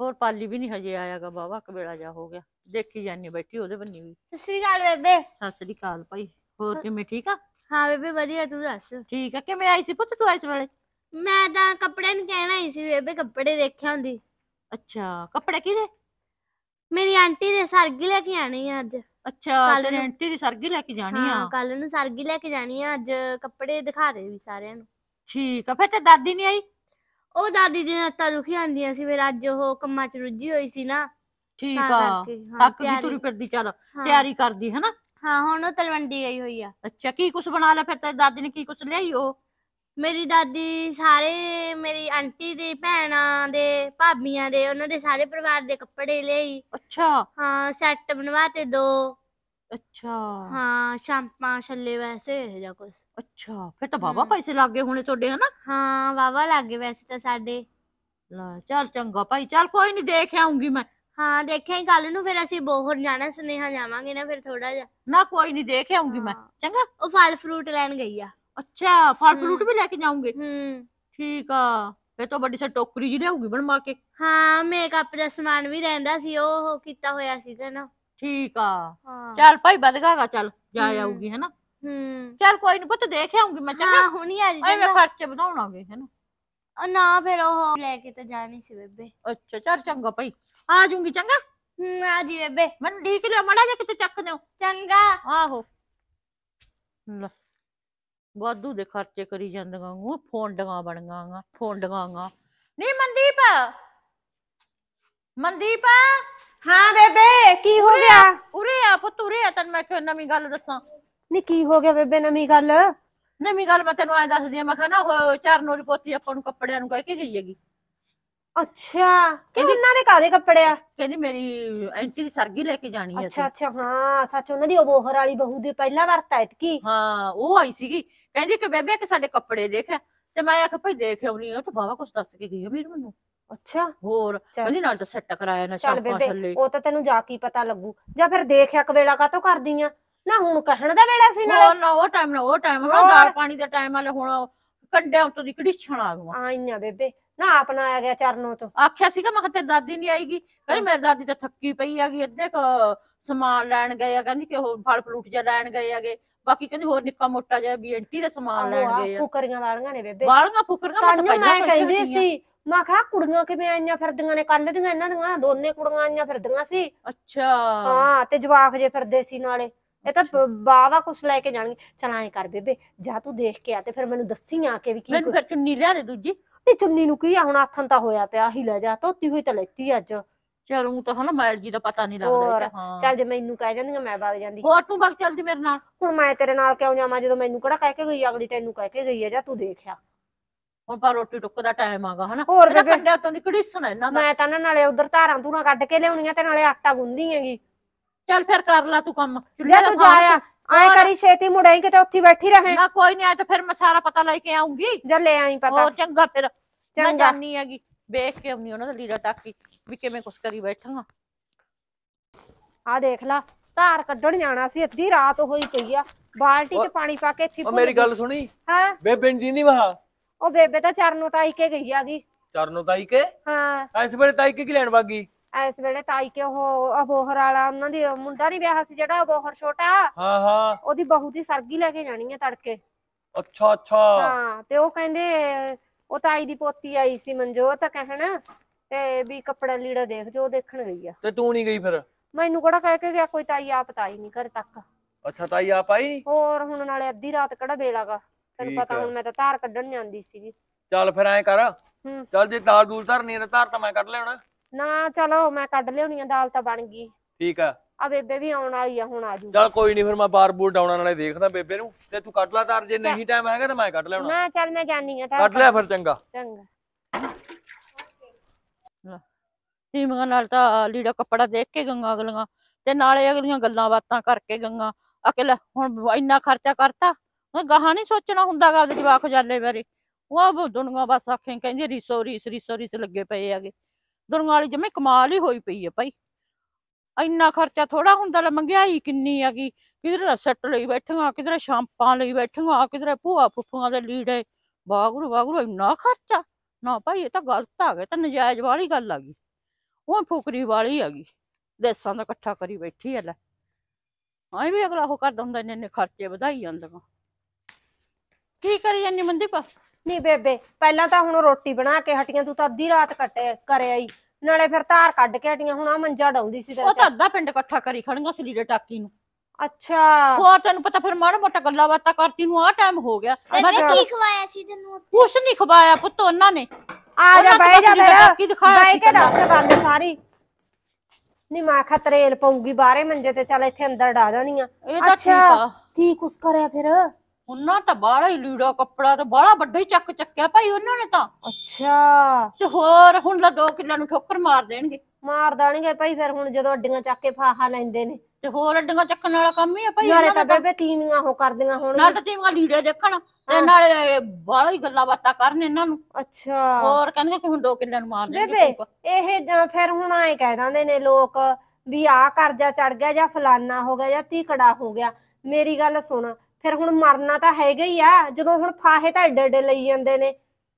ਹੋਰ ਪਾਲੀ ਵੀ ਨਹੀਂ ਹਜੇ ਆਇਆਗਾ ਬਾਬਾ ਕਬੇੜਾ ਜਾ ਹੋ ਗਿਆ ਦੇਖੀ ਜਾਨੀ ਬੈਠੀ ਉਹਦੇ ਬੰਨੀ ਵੀ ਸਤਿ ਸ੍ਰੀ ਅਕਾਲ ਬੇਬੇ ਸਤਿ ਸ੍ਰੀ ਅਕਾਲ ਭਾਈ ਹੋਰ ਕਿਵੇਂ ਠੀਕ ਆ ਹਾਂ ਬੇਬੇ ਵਧੀਆ ਤੂੰ ਦੱਸ ਠੀਕ ਆ ਕਿਵੇਂ ਆਈ ਸੀ ਪੁੱਤ ਤੂੰ ਆਇਸ ਵੇਲੇ ਮੈਂ ਤਾਂ ਕੱਪੜੇ ਨੂੰ ਕਹਿਣਾ ਸੀ ਬੇਬੇ ਕੱਪੜੇ ਦੇਖਿਆ ਹੁੰਦੀ ਅੱਛਾ ਕੱਪੜੇ ਕਿਹਦੇ ਮੇਰੀ ਆਂਟੀ ਦੇ ਸਰਗੀ ਲੈ ਕੇ ਆਣੀ ਆ ਅੱਜ ਅੱਛਾ ਤੇਰੀ ਆਂਟੀ ਦੀ ਸਰਗੀ ਲੈ ਕੇ ਜਾਣੀ ਆ ਹਾਂ ਕੱਲ ਨੂੰ ਸਰਗੀ ਲੈ ਕੇ ਜਾਣੀ ਆ ਅੱਜ ਕੱਪੜੇ ਦਿਖਾ ਦੇ ਵੀ ਸਾਰਿਆਂ ਨੂੰ ਠੀਕ ਆ ਫਿਰ ਤੇ ਦਾਦੀ ਨਹੀਂ ਆਈ ਉਹ ਦਾਦੀ ਦੀਆਂ ਲੱਤਾਂ ਦੁਖੀ ਹੁੰਦੀਆਂ ਸੀ ਫਿਰ ਅੱਜ ਉਹ ਕੰਮਾਂ 'ਚ ਰੁੱਝੀ ਹੋਈ ਸੀ ਨਾ ਠੀਕ ਆ ਹੱਕ ਤੱਕ ਵੀ ਤੁਰੀ ਫਿਰਦੀ ਚਲ ਤਿਆਰੀ ਕਰਦੀ ਹੈ ਨਾ ਹਾਂ ਹੁਣ ਉਹ ਤਲਵੰਡੀ ਗਈ ਹੋਈ ਆ ਅੱਛਾ ਕੀ ਕੁਛ ਬਣਾ ਲਿਆ ਫਿਰ ਤੇਰੀ ਦਾਦੀ ਨੇ ਕੀ ਕੁਛ ਲਿਆਈ ਉਹ ਮੇਰੀ ਦਾਦੀ ਸਾਰੇ ਮੇਰੀ ਆਂਟੀ ਦੀ ਭੈਣਾਂ ਦੇ ਭਾਬੀਆਂ ਦੇ ਉਹਨਾਂ ਦੇ ਸਾਰੇ ਪਰਿਵਾਰ ਦੇ ਕੱਪੜੇ ਲਈ ਅੱਛਾ ਹਾਂ ਸੈੱਟ ਬਣਵਾਤੇ ਦੋ ਅੱਛਾ ਹਾਂ ਸ਼ਾਂਪਾਂ ਛੱਲੇ ਵੈਸੇ ਇਹ ਜਾਂ ਕੁਝ ਅੱਛਾ ਫਿਰ ਤਾਂ ਬਾਬਾ ਪੈਸੇ ਲੱਗੇ ਹੋਣੇ ਤੁਹਾਡੇ ਹਨਾ ਹਾਂ ਬਾਬਾ ਲੱਗੇ ਵੈਸੇ ਤਾਂ ਸਾਡੇ ਲੈ ਚੱਲ ਚੰਗਾ ਭਾਈ ਚੱਲ ਕੋਈ ਨਹੀਂ ਦੇਖ ਆਉਂਗੀ ਮੈਂ ਹਾਂ ਦੇਖਿਆ ਕੱਲ ਨੂੰ ਫਿਰ ਅਸੀਂ ਬੋਹਰ ਜਾਣਾ ਸੁਨੇਹਾ ਜਾਵਾਂਗੇ ਨਾ ਫਿਰ ਥੋੜਾ ਜਿਹਾ ਨਾ ਕੋਈ ਨਹੀਂ ਦੇਖ ਆਉਂਗੀ ਮੈਂ ਚੰਗਾ ਉਹ ਫਲ ਫਰੂਟ ਲੈਣ ਗਈ ਆ ਅੱਛਾ ਫਲ ਫਰੂਟ ਵੀ ਲੈ ਕੇ ਜਾਉਂਗੇ ਹੂੰ ਠੀਕ ਆ ਫੇ ਤਾਂ ਵੱਡੀ ਸਾ ਟੋਕਰੀ ਜੀ ਲਿਆਉਗੀ ਬਣਵਾ ਕੇ ਹਾਂ ਮੇਕਅਪ ਦਾ ਸਮਾਨ ਵੀ ਰਹਿੰਦਾ ਸੀ ਉਹ ਕੀਤਾ ਹੋਇਆ ਸੀ ਨਾ ਠੀਕ ਆ ਹਾਂ ਚੱਲ ਭਾਈ ਵਧਗਾਗਾ ਚੱਲ ਜਾ ਆਉਗੀ ਹੈਨਾ ਹੂੰ ਚੱਲ ਕੋਈ ਨਹੀਂ ਪੁੱਤ ਦੇਖ ਆਉਂਗੀ ਮੈਂ ਚੱਲ ਹਾਂ ਹੁਣੀ ਆ ਜੀ ਐਵੇਂ ਖਰਚੇ ਵਧਾਉਣਾਗੇ ਹੈਨਾ ਉਹ ਨਾ ਫਿਰ ਉਹ ਲੈ ਕੇ ਤਾਂ ਜਾਣੀ ਸੀ ਬੇਬੇ ਅੱਛਾ ਚੱਲ ਚੰਗਾ ਭਾਈ ਆ ਜੂਗੀ ਚੰਗਾ ਹੂੰ ਆ ਜੀ ਬੇਬੇ ਮਨ ਢੀਕ ਲਿਓ ਮੜਾ ਜਾ ਕਿਤੇ ਚੱਕ ਦਿਓ ਚੰਗਾ ਆਹੋ ਲੈ ਵਾਧੂ ਦੇ ਖਰਚੇ ਕਰੀ ਜਾਂਦੀਆਂ ਉਹ ਫੋਨ ਡਗਾ ਬਣੀਆਂ ਗਾ ਫੋਨ ਡਗਾਂਗਾ ਨਹੀਂ ਮਨਦੀਪ ਮਨਦੀਪ ਹਾਂ ਬੇਬੇ ਕੀ ਹੋ ਗਿਆ ਉਰੇ ਆ ਪੁੱਤ ਉਰੇ ਆ ਤੈਨੂੰ ਮੈਂ ਕਿਉਂ ਨਵੀਂ ਗੱਲ ਦੱਸਾਂ ਨਹੀਂ ਕੀ ਹੋ ਗਿਆ ਬੇਬੇ ਨਵੀਂ ਗੱਲ ਨਵੀਂ ਗੱਲ ਮੈਂ ਤੈਨੂੰ ਐ ਦੱਸਦੀ ਆ ਮੈਂ ਕਹਣਾ ਨਾ ਉਹ ਚਰਨੋ ਦੀ ਪੋਤੀ ਆਪਾਂ ਨੂੰ ਕੱਪੜਿਆਂ ਨੂੰ ਕਹਿ ਕੇ ਗਈ ਅੱਛਾ ਕਿ ਦੇ ਕਾਦੇ ਕੱਪੜੇ ਆ ਕਹਿੰਦੀ ਮੇਰੀ ਐਂਟੀ ਦੀ ਸਰਗੀ ਲੈ ਕੇ ਜਾਣੀ ਹੈ ਅੱਛਾ ਅੱਛਾ ਹਾਂ ਸੱਚ ਉਹਨਾਂ ਦੀ ਉਹ ਬੋਹਰ ਵਾਲੀ ਬਹੂ ਦੇ ਪਹਿਲਾ ਵਰਤ ਐ ਇਤਕੀ ਹਾਂ ਉਹ ਆਈ ਸੀਗੀ ਕਹਿੰਦੀ ਕਿ ਬੇਬੇ ਕਿ ਸਾਡੇ ਕੱਪੜੇ ਦੇਖ ਤੇ ਮੈਂ ਆਖ ਭਾਈ ਦੇਖ ਆਉਣੀ ਉਹ ਤਾਂ ਬਾਵਾ ਕੁਛ ਦੱਸ ਕੇ ਗਈ ਹੈ ਵੀਰ ਮੈਨੂੰ ਅੱਛਾ ਹੋਰ ਕਹਿੰਦੀ ਨਾਲ ਤਾਂ ਸੈੱਟ ਕਰਾਇਆ ਨਾ ਸ਼ਾਪਾਂ ਥੱਲੇ ਉਹ ਤਾਂ ਤੈਨੂੰ ਜਾ ਕੇ ਪਤਾ ਲੱਗੂ ਜਾਂ ਫਿਰ ਦੇਖਿਆ ਕਵੇਲਾ ਕਾਤੋਂ ਕਰਦੀ ਆ ਨਾ ਹੁਣ ਕਹਿਣ ਦਾ ਵੇਲਾ ਸੀ ਨਾ ਨਾ ਉਹ ਟਾਈਮ ਨਾ ਉਹ ਟਾਈਮ ਨਾ ਦਾਲ ਪਾਣੀ ਦਾ ਟਾਈਮ ਆਲੇ ਹੁਣ ਕੰਡਿਆਂ ਉੱਤੋਂ ਦੀ ਕਿਹੜੀ ਛਣ ਆ ਗਵਾ ਆਈਆਂ ਬੇਬੇ ਨਾ ਆਪਣਾ ਆ ਗਿਆ ਚਰਨੋਂ ਤੋਂ ਆਖਿਆ ਸੀਗਾ ਮੈਂ ਕਿਹਾ ਤੇਰੀ ਦਾਦੀ ਨਹੀਂ ਆਏਗੀ ਕਹਿੰਦੀ ਮੇਰੀ ਦਾਦੀ ਤਾਂ ਥੱਕੀ ਪਈ ਆਗੀ ਅੱਧੇ ਕੋ ਸਮਾਨ ਲੈਣ ਗਏ ਆ ਕਹਿੰਦੀ ਕਿ ਉਹ ਫਲ ਫਲੂਟ ਜਿਹਾ ਲੈਣ ਗਏ ਆਗੇ ਬਾਕੀ ਕਹਿੰਦੀ ਹੋਰ ਨਿੱਕਾ ਮੋਟਾ ਜਿਹਾ ਬੀਐਨਟੀ ਦਾ ਸਮਾਨ ਲੈਣ ਗਏ ਆ ਕੁਕਰੀਆਂ ਵਾਲੀਆਂ ਨੇ ਬੇਬੇ ਵਾਲੀਆਂ ਫੁਕਰੀਆਂ ਮੈਂ ਤਾਂ ਪਹਿਲਾਂ ਮੈਂ ਕਹਿੰਦੀ ਸੀ ਮੈਂ ਕਿਹਾ ਕੁੜੀਆਂ ਕਿਵੇਂ ਆਈਆਂ ਫਿਰਦੀਆਂ ਨੇ ਕੱਲ ਦੀਆਂ ਇਹਨਾਂ ਦੀਆਂ ਦੋਨੇ ਕੁੜੀਆਂ ਆਈਆਂ ਫਿਰਦੀਆਂ ਸੀ ਅੱਛਾ ਹਾਂ ਤੇ ਜਵਾਖ ਜੇ ਫਿਰਦੇ ਸੀ ਨਾਲੇ ਇਹ ਤਾਂ ਬਾਵਾ ਕੁਛ ਲੈ ਕੇ ਜਾਣਗੇ ਚਲ ਐ ਕਰ ਬੇਬੇ ਜਾ ਤੂੰ ਦੇਖ ਕੇ ਆ ਤੇ ਫਿਰ ਮੈਨੂੰ ਦੱਸੀ ਆ ਕੇ ਵੀ ਕੀ ਮੈਨੂੰ ਫਿਰ ਚੁੰਨੀ ਲਿਆ ਦੇ ਦੂਜੀ ਤੇ ਚੁੰਨੀ ਨੂੰ ਕੀ ਆ ਹੁਣ ਆਥਨ ਤਾਂ ਹੋਇਆ ਪਿਆ ਹੀ ਲੈ ਜਾ ਧੋਤੀ ਹੋਈ ਤਾਂ ਲੈਤੀ ਅੱਜ ਚਲੂੰ ਤਾਂ ਹਨਾ ਮਾਇਰ ਜੀ ਦਾ ਪਤਾ ਨਹੀਂ ਲੱਗਦਾ ਇਹ ਹਾਂ ਚੱਲ ਜੇ ਮੈਨੂੰ ਕਹਿ ਜਾਂਦੀਆਂ ਮੈਂ ਬਗ ਜਾਂਦੀ ਹੋਰ ਤੂੰ ਬਗ ਚੱਲਦੀ ਮੇਰੇ ਨਾਲ ਹੁਣ ਮੈਂ ਤੇਰੇ ਨਾਲ ਕਿਉਂ ਜਾਵਾਂ ਜਦੋਂ ਮੈਨੂੰ ਕਿਹੜਾ ਕਹਿ ਕੇ ਗਈ ਅਗਲੀ ਤੈਨੂੰ ਕਹਿ ਕੇ ਗਈ ਆ ਜਾ ਤੂੰ ਦੇਖਿਆ ਹੁਣ ਪਾ ਰੋਟੀ ਟੁੱਕ ਦਾ ਟਾਈਮ ਆਗਾ ਹਨਾ ਹੋਰ ਇਹਨਾਂ ਬੇਬੇ ਕੰਡਿਆਂ ਤੋਂ ਦੀ ਸੁਣਾ ਇਹਨਾਂ ਦਾ ਮੈਂ ਤਾਂ ਨਾ ਨਾਲੇ ਉਧਰ ਧਾਰਾਂ ਧੂਰਾਂ ਕੱਢ ਕੇ ਲਿਆਉਣੀਆਂ ਤੇ ਨਾਲੇ ਆਟਾ ਗੁੰਦੀ ਹੈਗੀ ਚੱਲ ਫਿਰ ਕਰ ਲੈ ਤੂੰ ਕੰਮ ਜੇ ਤੂੰ ਜਾਇਆ ਐ ਕਰੀ ਛੇਤੀ ਮੁੜਾਈ ਕਿਤੇ ਉੱਥੇ ਬੈਠੀ ਰਹੇ ਨਾ ਕੋਈ ਨਹੀਂ ਆਇਆ ਤਾਂ ਫਿਰ ਮੈਂ ਸਾਰਾ ਪਤਾ ਲੈ ਕੇ ਆਉਂਗੀ ਜੇ ਲੈ ਆਈ ਪਤਾ ਹੋਰ ਚੰਗਾ ਫਿਰ ਮੈਂ ਜਾਣੀ ਹੈਗੀ ਵੇਖ ਕੇ ਆਉਣੀ ਉਹਨਾਂ ਦਾ ਲੀੜਾ ਟਾਕੀ ਵੀ ਕਿਵੇਂ ਕੁਛ ਕਰੀ ਬੈਠਾਂਗਾ ਆ ਦੇਖ ਲਾ ਧਾਰ ਕੱਢਣ ਜਾਣਾ ਸੀ ਅੱਧੀ ਰਾਤ ਹੋਈ ਪਈ ਆ ਬਾਲਟੀ 'ਚ ਪਾਣੀ ਪਾ ਕੇ ਇੱਥੇ ਉਹ ਮੇਰੀ ਗੱਲ ਸੁਣੀ ਹਾਂ ਬੇ ਬਿੰਦੀ ਨਹੀਂ ਵਹਾ ਉਹ ਬੇਬੇ ਤਾਂ ਚਰਨੋ ਤਾਈ ਕੇ ਗਈ ਆਗੀ ਚਰਨੋ ਤਾਈ ਕੇ ਹਾਂ ਇਸ ਵੇਲੇ ਤਾਈ ਕੇ ਕੀ ਲੈਣ ਵਾਗੀ ਇਸ ਵੇਲੇ ਤਾਈ ਕੇ ਉਹ ਅਬੋਹਰ ਵਾਲਾ ਉਹਨਾਂ ਦੀ ਮੁੰਡਾ ਨਹੀਂ ਵਿਆਹ ਸੀ ਜਿਹੜਾ ਅਬੋਹਰ ਛੋਟਾ ਹਾਂ ਹਾਂ ਉਹਦੀ ਬਹੂ ਦੀ ਸਰਗੀ ਲੈ ਕੇ ਜਾਣੀ ਆ ਤੜਕੇ ਅੱਛਾ ਅੱਛਾ ਹਾਂ ਤੇ ਉਹ ਕਹਿੰਦੇ ਉਹ ਤਾਈ ਦੀ ਪੋਤੀ ਆਈ ਸੀ ਮਨਜੋਤ ਕਹਿਣ ਤੇ ਵੀ ਕੱਪੜਾ ਲੀੜਾ ਦੇਖ ਜੋ ਦੇਖਣ ਗਈ ਆ ਤੇ ਤੂੰ ਨਹੀਂ ਗਈ ਫਿਰ ਮੈਨੂੰ ਕਿਹੜਾ ਕਹਿ ਕੇ ਗਿਆ ਕੋਈ ਤਾਈ ਆਪ ਤਾਈ ਨਹੀਂ ਘਰ ਤੱਕ ਅੱਛਾ ਤਾਈ ਆਪ ਆਈ ਹੋਰ ਹੁਣ ਨਾਲੇ ਅੱਧੀ ਰਾਤ ਕਿਹੜਾ ਵੇਲਾਗਾ ਤੈਨੂੰ ਪਤਾ ਹੁਣ ਮੈਂ ਤਾਂ ਧਾਰ ਕੱਢਣ ਜਾਂਦੀ ਸੀਗੀ ਚੱਲ ਫਿਰ ਐਂ ਕਰ ਹੂੰ। ਚੱਲ ਜੇ ਦਾਲ ਦੂਲ ਧਰਨੀ ਹੈ ਤਾਂ ਧਾਰ ਤਾਂ ਮੈਂ ਕੱਢ ਲੈਣਾ ਨਾ ਚਲੋ ਮੈਂ ਕੱਢ ਲਿਆਉਣੀ ਆ ਦਾਲ ਤਾਂ ਬਣ ਗਈ ਠੀਕ ਆ ਆ ਬੇਬੇ ਵੀ ਆਉਣ ਵਾਲੀ ਆ ਹੁਣ ਆ ਜੂ ਚੱਲ ਕੋਈ ਨਹੀਂ ਫਿਰ ਮੈਂ ਬਾਰ ਬੂਰ ਡਾਉਣਾ ਨਾਲੇ ਦੇਖਦਾ ਬੇਬੇ ਨੂੰ ਤੇ ਤੂੰ ਕੱਢ ਲੈ ਧਾਰ ਜੇ ਨਹੀਂ ਟਾਈਮ ਹੈਗਾ ਤਾਂ ਮੈਂ ਕੱਢ ਲੈਣਾ ਨਾ ਚੱਲ ਮੈਂ ਜਾਣੀ ਆ ਤਾਂ ਕੱਢ ਲਿਆ ਫਿਰ ਚੰਗਾ ਚੰਗਾ ਟੀਮਾਂ ਨਾਲ ਤਾਂ ਲੀੜਾ ਕੱਪੜਾ ਦੇਖ ਕੇ ਗੰਗਾ ਅਗਲੀਆਂ ਤੇ ਨਾਲੇ ਅਗਲੀਆਂ ਗੱਲਾਂ ਬਾਤਾਂ ਕਰਕੇ ਗੰਗਾ ਅਕਲ ਹੁਣ ਇੰਨਾ ਖਰਚਾ ਕਰਤਾ ਉਹ ਗਾਹਾਂ ਨਹੀਂ ਸੋਚਣਾ ਹੁੰਦਾਗਾ ਉਹਦੇ ਜਵਾਕ ਜਾਲੇ ਬਾਰੇ ਉਹ ਦੁਨੀਆ ਬਸ ਆਖੇ ਕਹਿੰਦੀ ਰੀਸੋ ਰੀਸ ਰੀਸੋ ਰੀਸ ਲੱਗੇ ਪਏ ਹੈਗੇ ਦੁਨੀਆ ਵਾਲੀ ਜਮੇ ਕਮਾਲ ਹੀ ਹੋਈ ਪਈ ਹੈ ਭਾਈ ਇੰਨਾ ਖਰਚਾ ਥੋੜਾ ਹੁੰਦਾ ਲੈ ਮੰਗਿਆਈ ਕਿੰਨੀ ਹੈਗੀ ਕਿਧਰੇ ਦਾ ਸੱਟ ਲਈ ਬੈਠੀਆਂ ਕਿਧਰੇ ਸ਼ਾਂਪਾਂ ਲਈ ਬੈਠੀਆਂ ਕਿਧਰੇ ਭੂਆ ਫੁੱਫੀਆਂ ਦੇ ਲੀੜੇ ਵਾਗਰੂ ਵਾਗਰੂ ਇੰਨਾ ਖਰਚਾ ਨਾ ਭਾਈ ਇਹ ਤਾਂ ਗਲਤ ਆ ਗਿਆ ਤਾਂ ਨਜਾਇਜ਼ ਵਾਲੀ ਗੱਲ ਆ ਗਈ ਉਹ ਫੁਕਰੀ ਵਾਲੀ ਆ ਗਈ ਦੇਸਾਂ ਦਾ ਇਕੱਠਾ ਕਰੀ ਬੈਠੀ ਐ ਲੈ ਹਾਂ ਵੀ ਅਗਲਾ ਉਹ ਕਰਦਾ ਹੁੰਦਾ ਇੰਨੇ ਖਰਚੇ ਵਧਾਈ ਜਾਂਦੇ ਕੀ ਕਰੀ ਜਾਨੀ ਮਨਦੀਪ ਨਹੀਂ ਬੇਬੇ ਪਹਿਲਾਂ ਤਾਂ ਹੁਣ ਰੋਟੀ ਬਣਾ ਕੇ ਹਟੀਆਂ ਤੂੰ ਤਾਂ ਅੱਧੀ ਰਾਤ ਕੱਟੇ ਕਰਿਆ ਨਾਲੇ ਫਿਰ ਧਾਰ ਕੱਢ ਕੇ ਹਟੀਆਂ ਹੁਣ ਆ ਮੰਜਾ ਡਾਉਂਦੀ ਸੀ ਤੇਰੇ ਉਹ ਤਾਂ ਅੱਧਾ ਪਿੰਡ ਇਕੱਠਾ ਕਰੀ ਖੜਨਗਾ ਸਲੀੜੇ ਟਾਕੀ ਨੂੰ ਅੱਛਾ ਹੋਰ ਤੈਨੂੰ ਪਤਾ ਫਿਰ ਮਾੜਾ ਮੋਟਾ ਗੱਲਾਂ ਬਾਤਾਂ ਕਰਤੀ ਨੂੰ ਆ ਟਾਈਮ ਹੋ ਗਿਆ ਮੈਂ ਕੀ ਖਵਾਇਆ ਸੀ ਤੈਨੂੰ ਕੁਛ ਨਹੀਂ ਖਵਾਇਆ ਪੁੱਤ ਉਹਨਾਂ ਨੇ ਆ ਜਾ ਬਹਿ ਜਾ ਬਸ ਕੀ ਦਿਖਾਇਆ ਬਹਿ ਸੀ ਕੇ ਦੱਸ ਗੱਲ ਸਾਰੀ ਨਹੀਂ ਮੈਂ ਖਤਰੇਲ ਤਰੇਲ ਪਊਗੀ ਬਾਹਰੇ ਮੰਜੇ ਤੇ ਚੱਲ ਇੱਥੇ ਅੰਦਰ ਡਾ ਆ ਇਹ ਤਾਂ ਠੀਕ ਆ। ਕੀ ਕੁਸ ਕਰਿਆ ਫਿਰ ਉਹਨਾਂ ਤਾਂ ਬਾਹਲਾ ਹੀ ਲੀੜਾ ਕੱਪੜਾ ਤੇ ਬਾਹਲਾ ਵੱਡਾ ਹੀ ਚੱਕ ਚੱਕਿਆ ਭਾਈ ਉਹਨਾਂ ਨੇ ਤਾਂ ਅੱਛਾ ਤੇ ਹੋਰ ਹੁਣ ਲਾ 2 ਕਿੱਲਿਆਂ ਨੂੰ ਠੋਕਰ ਮਾਰ ਦੇਣਗੇ ਮਾਰ ਦੇਣਗੇ ਭਾਈ ਫਿਰ ਹੁਣ ਜਦੋਂ ਅੱਡੀਆਂ ਚੱਕ ਕੇ ਫਾਹਾ ਲੈਂਦੇ ਨੇ ਤੇ ਹੋਰ ਅੱਡੀਆਂ ਚੱਕਣ ਵਾਲਾ ਕੰਮ ਹੀ ਆ ਭਾਈ ਨਾਲੇ ਤਾਂ ਬੇਬੇ ਤੀਵੀਆਂ ਉਹ ਕਰਦੀਆਂ ਹੁਣ ਨਾਲੇ ਤੀਵੀਆਂ ਲੀੜੇ ਦੇਖਣ ਤੇ ਨਾਲੇ ਬਾਹਲਾ ਹੀ ਗੱਲਾਂ ਬਾਤਾਂ ਕਰਨ ਇਹਨਾਂ ਨੂੰ ਅੱਛਾ ਹੋਰ ਕਹਿੰਦੇ ਕਿ ਹੁਣ 2 ਕਿੱਲਾਂ ਨੂੰ ਮਾਰ ਦੇਣਗੇ ਬੇਬੇ ਇਹ ਜਾਂ ਫਿਰ ਹੁਣ ਐ ਕਹਿ ਦਿੰਦੇ ਨੇ ਲੋਕ ਵੀ ਆ ਕਰਜ਼ਾ ਚੜ ਗਿਆ ਜਾਂ ਫਲਾਨਾ ਹੋ ਗਿਆ ਜਾਂ ਤੀਕੜਾ ਹੋ ਗਿਆ ਮੇਰੀ ਗੱਲ ਸੁਣਾ ਫਿਰ ਹੁਣ ਮਰਨਾ ਤਾਂ ਹੈਗਾ ਹੀ ਆ ਜਦੋਂ ਹੁਣ ਫਾਹੇ ਤਾਂ ਏਡੇ ਏਡੇ ਲਈ ਜਾਂਦੇ ਨੇ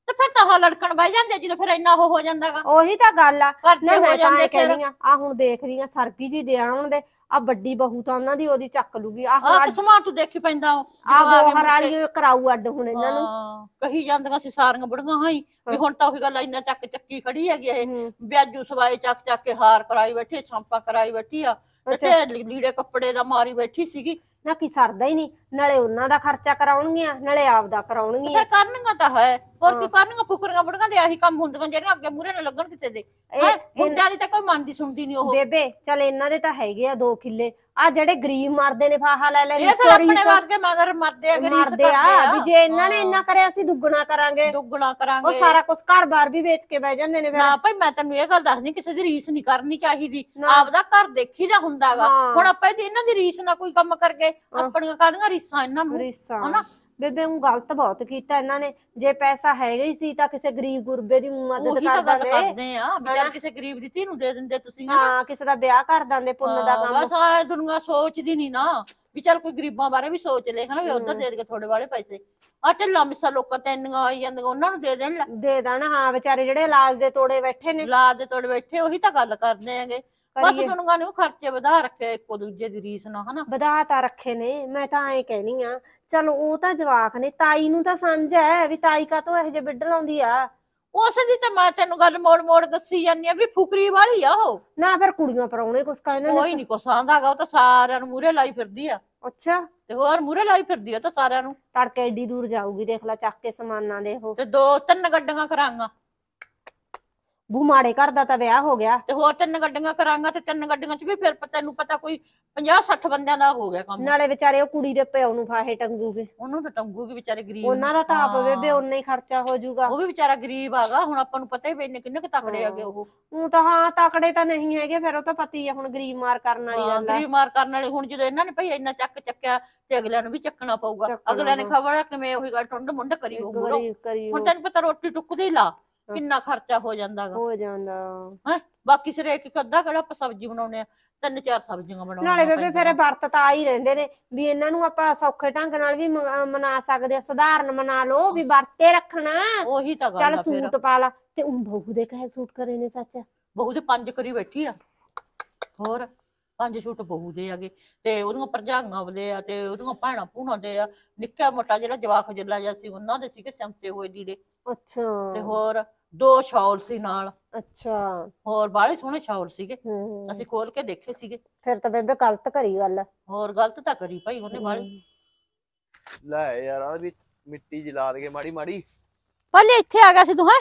ਤੇ ਫਿਰ ਤਾਂ ਉਹ ਲੜਕਣ ਬਹਿ ਜਾਂਦੇ ਜਦੋਂ ਫਿਰ ਇੰਨਾ ਉਹ ਹੋ ਜਾਂਦਾਗਾ ਉਹੀ ਤਾਂ ਗੱਲ ਆ ਨਾ ਹੋ ਮੈਂ ਤਾਂ ਜਾਂਦੇ ਇਹ ਸਿਰ। ਕਹਿੰਦੀ ਆ ਹੁਣ ਦੇਖ ਰਹੀ ਆ ਸਰਗੀ ਜੀ ਦੇ ਆਉਣ ਦੇ ਆ ਵੱਡੀ ਬਹੂ ਤਾਂ ਉਹਨਾਂ ਦੀ ਉਹਦੀ ਚੱਕ ਲੂਗੀ ਆਹ ਹੁਣ ਆਹ ਕਿਸਮਾਂ ਤੂੰ ਦੇਖੀ ਪੈਂਦਾ ਉਹ ਆਹ ਆ ਗਏ ਵਾਲੀ ਅੱਡ ਹੁਣ ਇਹਨਾਂ ਨੂੰ ਕਹੀ ਜਾਂਦੀਆਂ ਸੀ ਸਾਰੀਆਂ ਬੁੜੀਆਂ ਹਾਂ ਹੀ ਵੀ ਹੁਣ ਤਾਂ ਉਹੀ ਗੱਲ ਆ, ਇੰਨਾ ਚੱਕ ਚੱਕੀ ਖੜੀ ਹੈਗੀ ਇਹ ਵਿਆਜੂ ਸਵਾਏ ਚੱਕ ਚੱਕ ਕੇ ਹਾਰ ਕਰਾਈ ਬੈਠੀ ਛਾਂਪਾ ਕਰਾਈ ਬੈਠੀ ਆ ਤੇ ਅੱਛਾ। ਲੀੜੇ ਕੱਪੜੇ ਦਾ ਮਾਰੀ ਬੈਠੀ ਸੀਗੀ ਨਾ ਕੀ ਸਰਦਾ ਹੀ ਨਹੀਂ ਨਾਲੇ ਉਹਨਾਂ ਦਾ ਖਰਚਾ ਕਰਾਉਣਗੀਆਂ ਨਾਲੇ ਆਪਦਾ ਕਰਾਉਣਗੀਆਂ ਫਿਰ ਕਰਨਗਾ ਤਾਂ ਹੈ ਹੋਰ ਕੀ ਕਰਨਗਾ ਫੁਕਰੀਆਂ ਬੁੜੀਆਂ ਤੇ ਆਹੀ ਕੰਮ ਹੁੰਦੀਆਂ ਜਿਹੜੇ ਅੱਗੇ ਮੂਰੇ ਨਾ ਲੱਗਣ ਕਿਸੇ ਦੇ ਇਹ ਬੁੱਢਾ ਦੀ ਤਾਂ ਕੋਈ ਮੰਨਦੀ ਸੁਣਦੀ ਨਹੀਂ ਉਹ ਬੇਬੇ ਚਲ ਇਹਨਾਂ ਦੇ ਤਾਂ ਹੈਗੇ ਆ ਦੋ ਕਿੱਲੇ ਆ ਜਿਹੜੇ ਗਰੀਬ ਮਰਦੇ ਨੇ ਫਾਹਾ ਲੈ ਲੈ ਇਹ ਸੋਰੀ ਆਪਣੇ ਰੀਸੋ ਵਰਗੇ ਮਗਰ ਮਰਦੇ ਆ ਗਰੀਬ ਮਰਦੇ ਆ ਵੀ ਜੇ ਇਹਨਾਂ ਨੇ ਇੰਨਾ ਕਰਿਆ ਅਸੀਂ ਦੁੱਗਣਾ ਕਰਾਂਗੇ ਦੁੱਗਣਾ ਕਰਾਂਗੇ ਉਹ ਸਾਰਾ ਕੁਝ ਘਰ-ਬਾਰ ਵੀ ਵੇਚ ਕੇ ਬਹਿ ਜਾਂਦੇ ਨੇ ਫਿਰ ਨਾ ਭਾਈ ਮੈਂ ਤੈਨੂੰ ਇਹ ਗੱਲ ਦੱਸਦੀ ਕਿਸੇ ਦੀ ਰੀਸ ਨਹੀਂ ਕਰਨੀ ਚਾਹੀਦੀ ਆਪਦਾ ਘਰ ਦੇਖੀ ਜਾ ਹੁੰਦਾਗਾ ਵਾ ਹੁਣ ਆਪਾਂ ਇਹਦੀ ਇਹਨਾਂ ਦੀ ਰੀਸ ਨਾਲ ਕੋਈ ਕੰਮ ਕਰਕੇ ਆਪਣੀਆਂ ਕਾਦੀਆਂ ਰੀਸਾਂ ਇਹਨਾਂ ਨੂੰ ਹਨਾ ਬੇਬੇ ਨੂੰ ਗਲਤ ਬਹੁਤ ਕੀਤਾ ਇਹਨਾਂ ਨੇ ਜੇ ਪੈਸਾ ਹੈਗਾ ਹੀ ਸੀ ਤਾਂ ਕਿਸੇ ਗਰੀਬ ਗੁਰਬੇ ਦੀ ਮਦਦ ਕਰ ਦਿੰਦੇ ਕਰਦੇ ਆ ਵਿਚਾਰ ਕਿਸੇ ਗਰੀਬ ਦੀ ਧੀ ਨੂੰ ਦੇ ਦਿੰਦੇ ਤੁਸੀਂ ਹਾਂ ਕਿਸੇ ਦਾ ਵਿਆਹ ਕਰ ਦਿੰਦੇ ਪੁੰਨ ਦਾ ਕੰਮ ਬਸ ਆ ਦੁਨੀਆ ਸੋਚਦੀ ਨਹੀਂ ਨਾ ਵੀ ਚਲ ਕੋਈ ਗਰੀਬਾਂ ਬਾਰੇ ਵੀ ਸੋਚ ਲੈ ਹਨਾ ਵੀ ਉਧਰ ਦੇ ਦੇ ਥੋੜੇ ਵਾਲੇ ਪੈਸੇ ਆ ਢਿੱਲਾ ਮਿਸਾ ਲੋਕਾਂ ਤੇ ਇੰਨੀਆਂ ਆਈ ਜਾਂਦੀਆਂ ਉਹਨਾਂ ਨੂੰ ਦੇ ਦੇਣ ਲੈ ਦੇ ਦੇਣ ਹਾਂ ਵਿਚਾਰੇ ਜਿਹੜੇ ਇਲਾਜ ਦੇ ਤੋੜੇ ਬੈਠੇ ਨੇ ਲਾਜ ਦੇ ਤੋੜੇ ਬੈਠੇ ਉਹੀ ਤਾਂ ਗੱਲ ਕਰਦੇ ਆਂਗੇ ਬਸ ਕਰੀਏ ਤੁਹਾਨੂੰ ਕਹਿੰਦੇ ਖਰਚੇ ਵਧਾ ਰੱਖੇ ਇੱਕੋ ਦੂਜੇ ਦੀ ਰੀਸ ਨਾ ਹਨਾ ਵਧਾ ਤਾਂ ਰੱਖੇ ਨੇ ਮੈਂ ਤਾਂ ਐ ਕਹਿਣੀ ਆ ਚਲ ਉਹ ਤਾਂ ਜਵਾਕ ਨੇ ਤਾਈ ਨੂੰ ਤਾਂ ਸਮਝ ਐ ਵੀ ਤਾਈ ਕਾ ਤੋਂ ਇਹੋ ਜਿਹੇ ਬਿੱਡ ਲਾਉਂਦੀ ਆ ਉਸ ਦੀ ਤਾਂ ਮੈਂ ਤੈਨੂੰ ਗੱਲ ਮੋੜ ਮੋੜ ਦੱਸੀ ਜਾਂਦੀ ਆ ਵੀ ਫੁਕਰੀ ਵਾਲੀ ਆ ਉਹ ਨਾ ਫਿਰ ਕੁੜੀਆਂ ਪਰਾਉਣੇ ਕੁਛ ਕਹਿੰਦੇ ਕੋਈ ਨੇ ਨਹੀਂ ਕੋ ਆਂਦਾ ਹੈਗਾ ਉਹ ਤਾਂ ਸਾਰਿਆਂ ਨੂੰ ਮੂਰੇ ਲਾਈ ਫਿਰਦੀ ਆ ਅੱਛਾ ਤੇ ਹੋਰ ਮੂਰੇ ਲਾਈ ਫਿਰਦੀ ਆ ਤਾਂ ਸਾਰਿਆਂ ਨੂੰ ਤੜਕੇ ਐਡੀ ਦੂਰ ਜਾਊਗੀ ਦੇਖ ਲੈ ਚੱਕ ਕੇ ਸਮਾਨਾਂ ਦੇ ਉਹ ਤੇ ਦੋ ਤਿੰਨ ਗੱਡੀਆਂ ਕਰਾਂਗਾ ਬੂ ਮਾੜੇ ਘਰ ਦਾ ਤਾਂ ਵਿਆਹ ਹੋ ਗਿਆ ਤੇ ਹੋਰ ਤਿੰਨ ਗੱਡੀਆਂ ਕਰਾਂਗਾ ਤੇ ਤਿੰਨ ਗੱਡੀਆਂ 'ਚ ਵੀ ਫਿਰ ਤੈਨੂੰ ਪਤਾ ਕੋਈ 50 60 ਬੰਦਿਆਂ ਦਾ ਹੋ ਗਿਆ ਕੰਮ ਨਾਲੇ ਵਿਚਾਰੇ ਉਹ ਕੁੜੀ ਦੇ ਪਿਓ ਨੂੰ ਫਾਹੇ ਟੰਗੂਗੇ ਉਹਨੂੰ ਤਾਂ ਟੰਗੂਗੀ ਵਿਚਾਰੇ ਗਰੀਬ ਉਹਨਾਂ ਦਾ ਤਾਂ ਆਪ ਹਾਂ। ਬੇਬੇ ਉਹਨੇ ਹੀ ਖਰਚਾ ਹੋ ਜਾਊਗਾ ਉਹ ਵੀ ਵਿਚਾਰਾ ਗਰੀਬ ਆਗਾ ਹੁਣ ਆਪਾਂ ਨੂੰ ਪਤਾ ਹੀ ਵੀ ਕਿੰਨੇ ਕਿ ਤਕੜੇ ਆਗੇ ਉਹ ਉਹ ਤਾਂ ਹਾਂ ਤਕੜੇ ਤਾਂ ਨਹੀਂ ਹੈਗੇ ਫਿਰ ਉਹ ਤਾਂ ਪਤੀ ਆ ਹੁਣ ਗਰੀਬ ਮਾਰ ਕਰਨ ਵਾਲੀ ਗੱਲ ਆ। ਗਰੀਬ ਮਾਰ ਕਰਨ ਵਾਲੇ ਹੁਣ ਜਦੋਂ ਇਹਨਾਂ ਨੇ ਭਈ ਇੰਨਾ ਚੱਕ ਚੱਕਿਆ ਤੇ ਅਗਲਿਆਂ ਨੂੰ ਵੀ ਚੱਕਣਾ ਪਊਗਾ ਅਗਲਿਆਂ ਨੇ ਖਬਰ ਕਿਵੇਂ ਉਹੀ ਗੱਲ ਟੁੰਡ ਮੁੰਡ ਕਰੀ ਹੋਊਗਾ ਹੁਣ ਉਹ। ਤੈਨੂੰ ਪਤਾ ਰੋਟੀ ਟੁੱਕਦੀ ਲਾ ਕਿੰਨਾ ਖਰਚਾ ਹੋ ਜਾਂਦਾਗਾ ਹੋ ਜਾਂਦਾ ਬਾਕੀ ਸਿਰੇ ਇੱਕ ਅੱਧਾ ਕਿਹੜਾ ਆਪਾਂ ਸਬਜ਼ੀ ਬਣਾਉਨੇ ਆ ਤਿੰਨ ਚਾਰ ਸਬਜ਼ੀਆਂ ਬਣਾਉਣੇ ਨਾਲੇ ਬੇਬੇ ਫਿਰ ਵਰਤ ਤਾਂ ਆ ਹੀ ਰਹਿੰਦੇ ਨੇ ਵੀ ਇਹਨਾਂ ਨੂੰ ਆਪਾਂ ਸੌਖੇ ਢੰਗ ਨਾਲ ਵੀ ਮਨਾ ਸਕਦੇ ਆ ਸਧਾਰਨ ਮਨਾ ਲਓ ਵੀ ਵਰਤੇ ਰੱਖਣਾ ਉਹੀ ਤਾਂ ਗੱਲ ਚੱਲ ਆ ਫਿਰ ਸੂਟ ਪਾ ਲਾ ਤੇ ਉਹ ਬਹੂ ਦੇ ਕਹੇ ਸੂਟ ਕਰੇ ਨੇ ਸੱਚ ਬਹੂ ਪੰਜ ਕਰੀ ਬੈਠੀ ਆ ਹੋਰ ਪੰਜ ਸੂਟ ਬਹੂ ਦੇ ਆਗੇ ਤੇ ਉਹਨੂੰ ਭਰਜਾਈਆਂ ਬਲੇ ਆ ਤੇ ਉਹਨੂੰ ਭੈਣਾਂ ਪੂਣਾ ਦੇ ਆ ਨਿੱਕਾ ਮੋਟਾ ਜਿਹੜਾ ਜਵਾਖ ਜੱਲਾ ਜਿਹਾ ਸੀ ਉਹਨਾਂ ਦੇ ਸੀਗੇ ਸੰਤੇ ਹੋਏ ਦੀਦੇ ਅੱਛਾ ਤੇ ਹੋਰ ਦੋ ਸ਼ਾਲ ਸੀ ਨਾਲ ਅੱਛਾ ਹੋਰ ਬਾਰੇ ਸੋਹਣੇ ਸ਼ਾਲ ਸੀਗੇ ਅਸੀਂ ਖੋਲ ਕੇ ਦੇਖੇ ਸੀਗੇ ਫਿਰ ਤਾਂ ਬੇਬੇ ਗਲਤ ਕਰੀ ਗੱਲ ਹੋਰ ਗਲਤ ਤਾਂ ਕਰੀ ਭਾਈ ਉਹਨੇ ਬਾਰੇ ਲੈ ਯਾਰ ਆ ਵੀ ਮਿੱਟੀ ਜਲਾ ਦੇ ਮਾੜੀ ਮਾੜੀ ਪਹਿਲੇ ਇੱਥੇ ਆ ਗਿਆ ਸੀ ਤੂੰ ਹੈ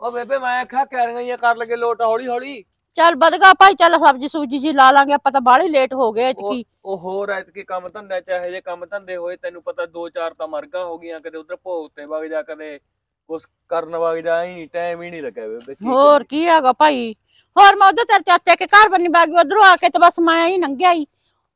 ਉਹ ਬੇਬੇ ਮੈਂ ਕਰ ਕੈਰੀਆਂ ਕਰ ਲਗੇ ਲੋਟ ਹੌਲੀ ਹੌਲੀ ਚੱਲ ਬਦਗਾ ਭਾਈ ਚੱਲ ਸਬਜੀ ਸੂਜੀ ਜੀ ਲਾ ਲਾਂਗੇ ਆਪਾਂ ਤਾਂ ਬਾਹਲੀ ਲੇਟ ਹੋ ਗਏ ਕੀ ਉਹ ਹੋਰ ਕੇ ਕੰਮ ਧੰਦੇ ਚਾਹੇ ਜੇ ਕੰਮ ਧੰਦੇ ਹੋਏ ਤੈਨੂੰ ਪਤਾ ਦੋ ਚਾਰ ਤਾਂ ਮਰਗਾ ਹੋ ਗਈਆਂ ਕਦੇ ਉਧਰ ਭੋਗ ਤੇ ਵਗ ਜਾ ਕਦੇ ਕੁਛ ਕਰਨ ਵਾਲੀ ਦਾ ਹੀ ਟਾਈਮ ਹੀ ਨਹੀਂ ਲੱਗਿਆ ਬੇਬੇ ਹੋਰ ਕੀ ਹੈਗਾ ਭਾਈ ਹੋਰ ਮੈਂ ਉਧਰ ਤੇਰੇ ਚਾਚੇ ਕੇ ਘਰ ਬੰਨੀ ਬਾਗੀ ਉਧਰੋਂ ਆ ਕੇ ਤੇ ਬਸ ਮੈਂ ਹੀ ਲੰਘਿਆ ਹੀ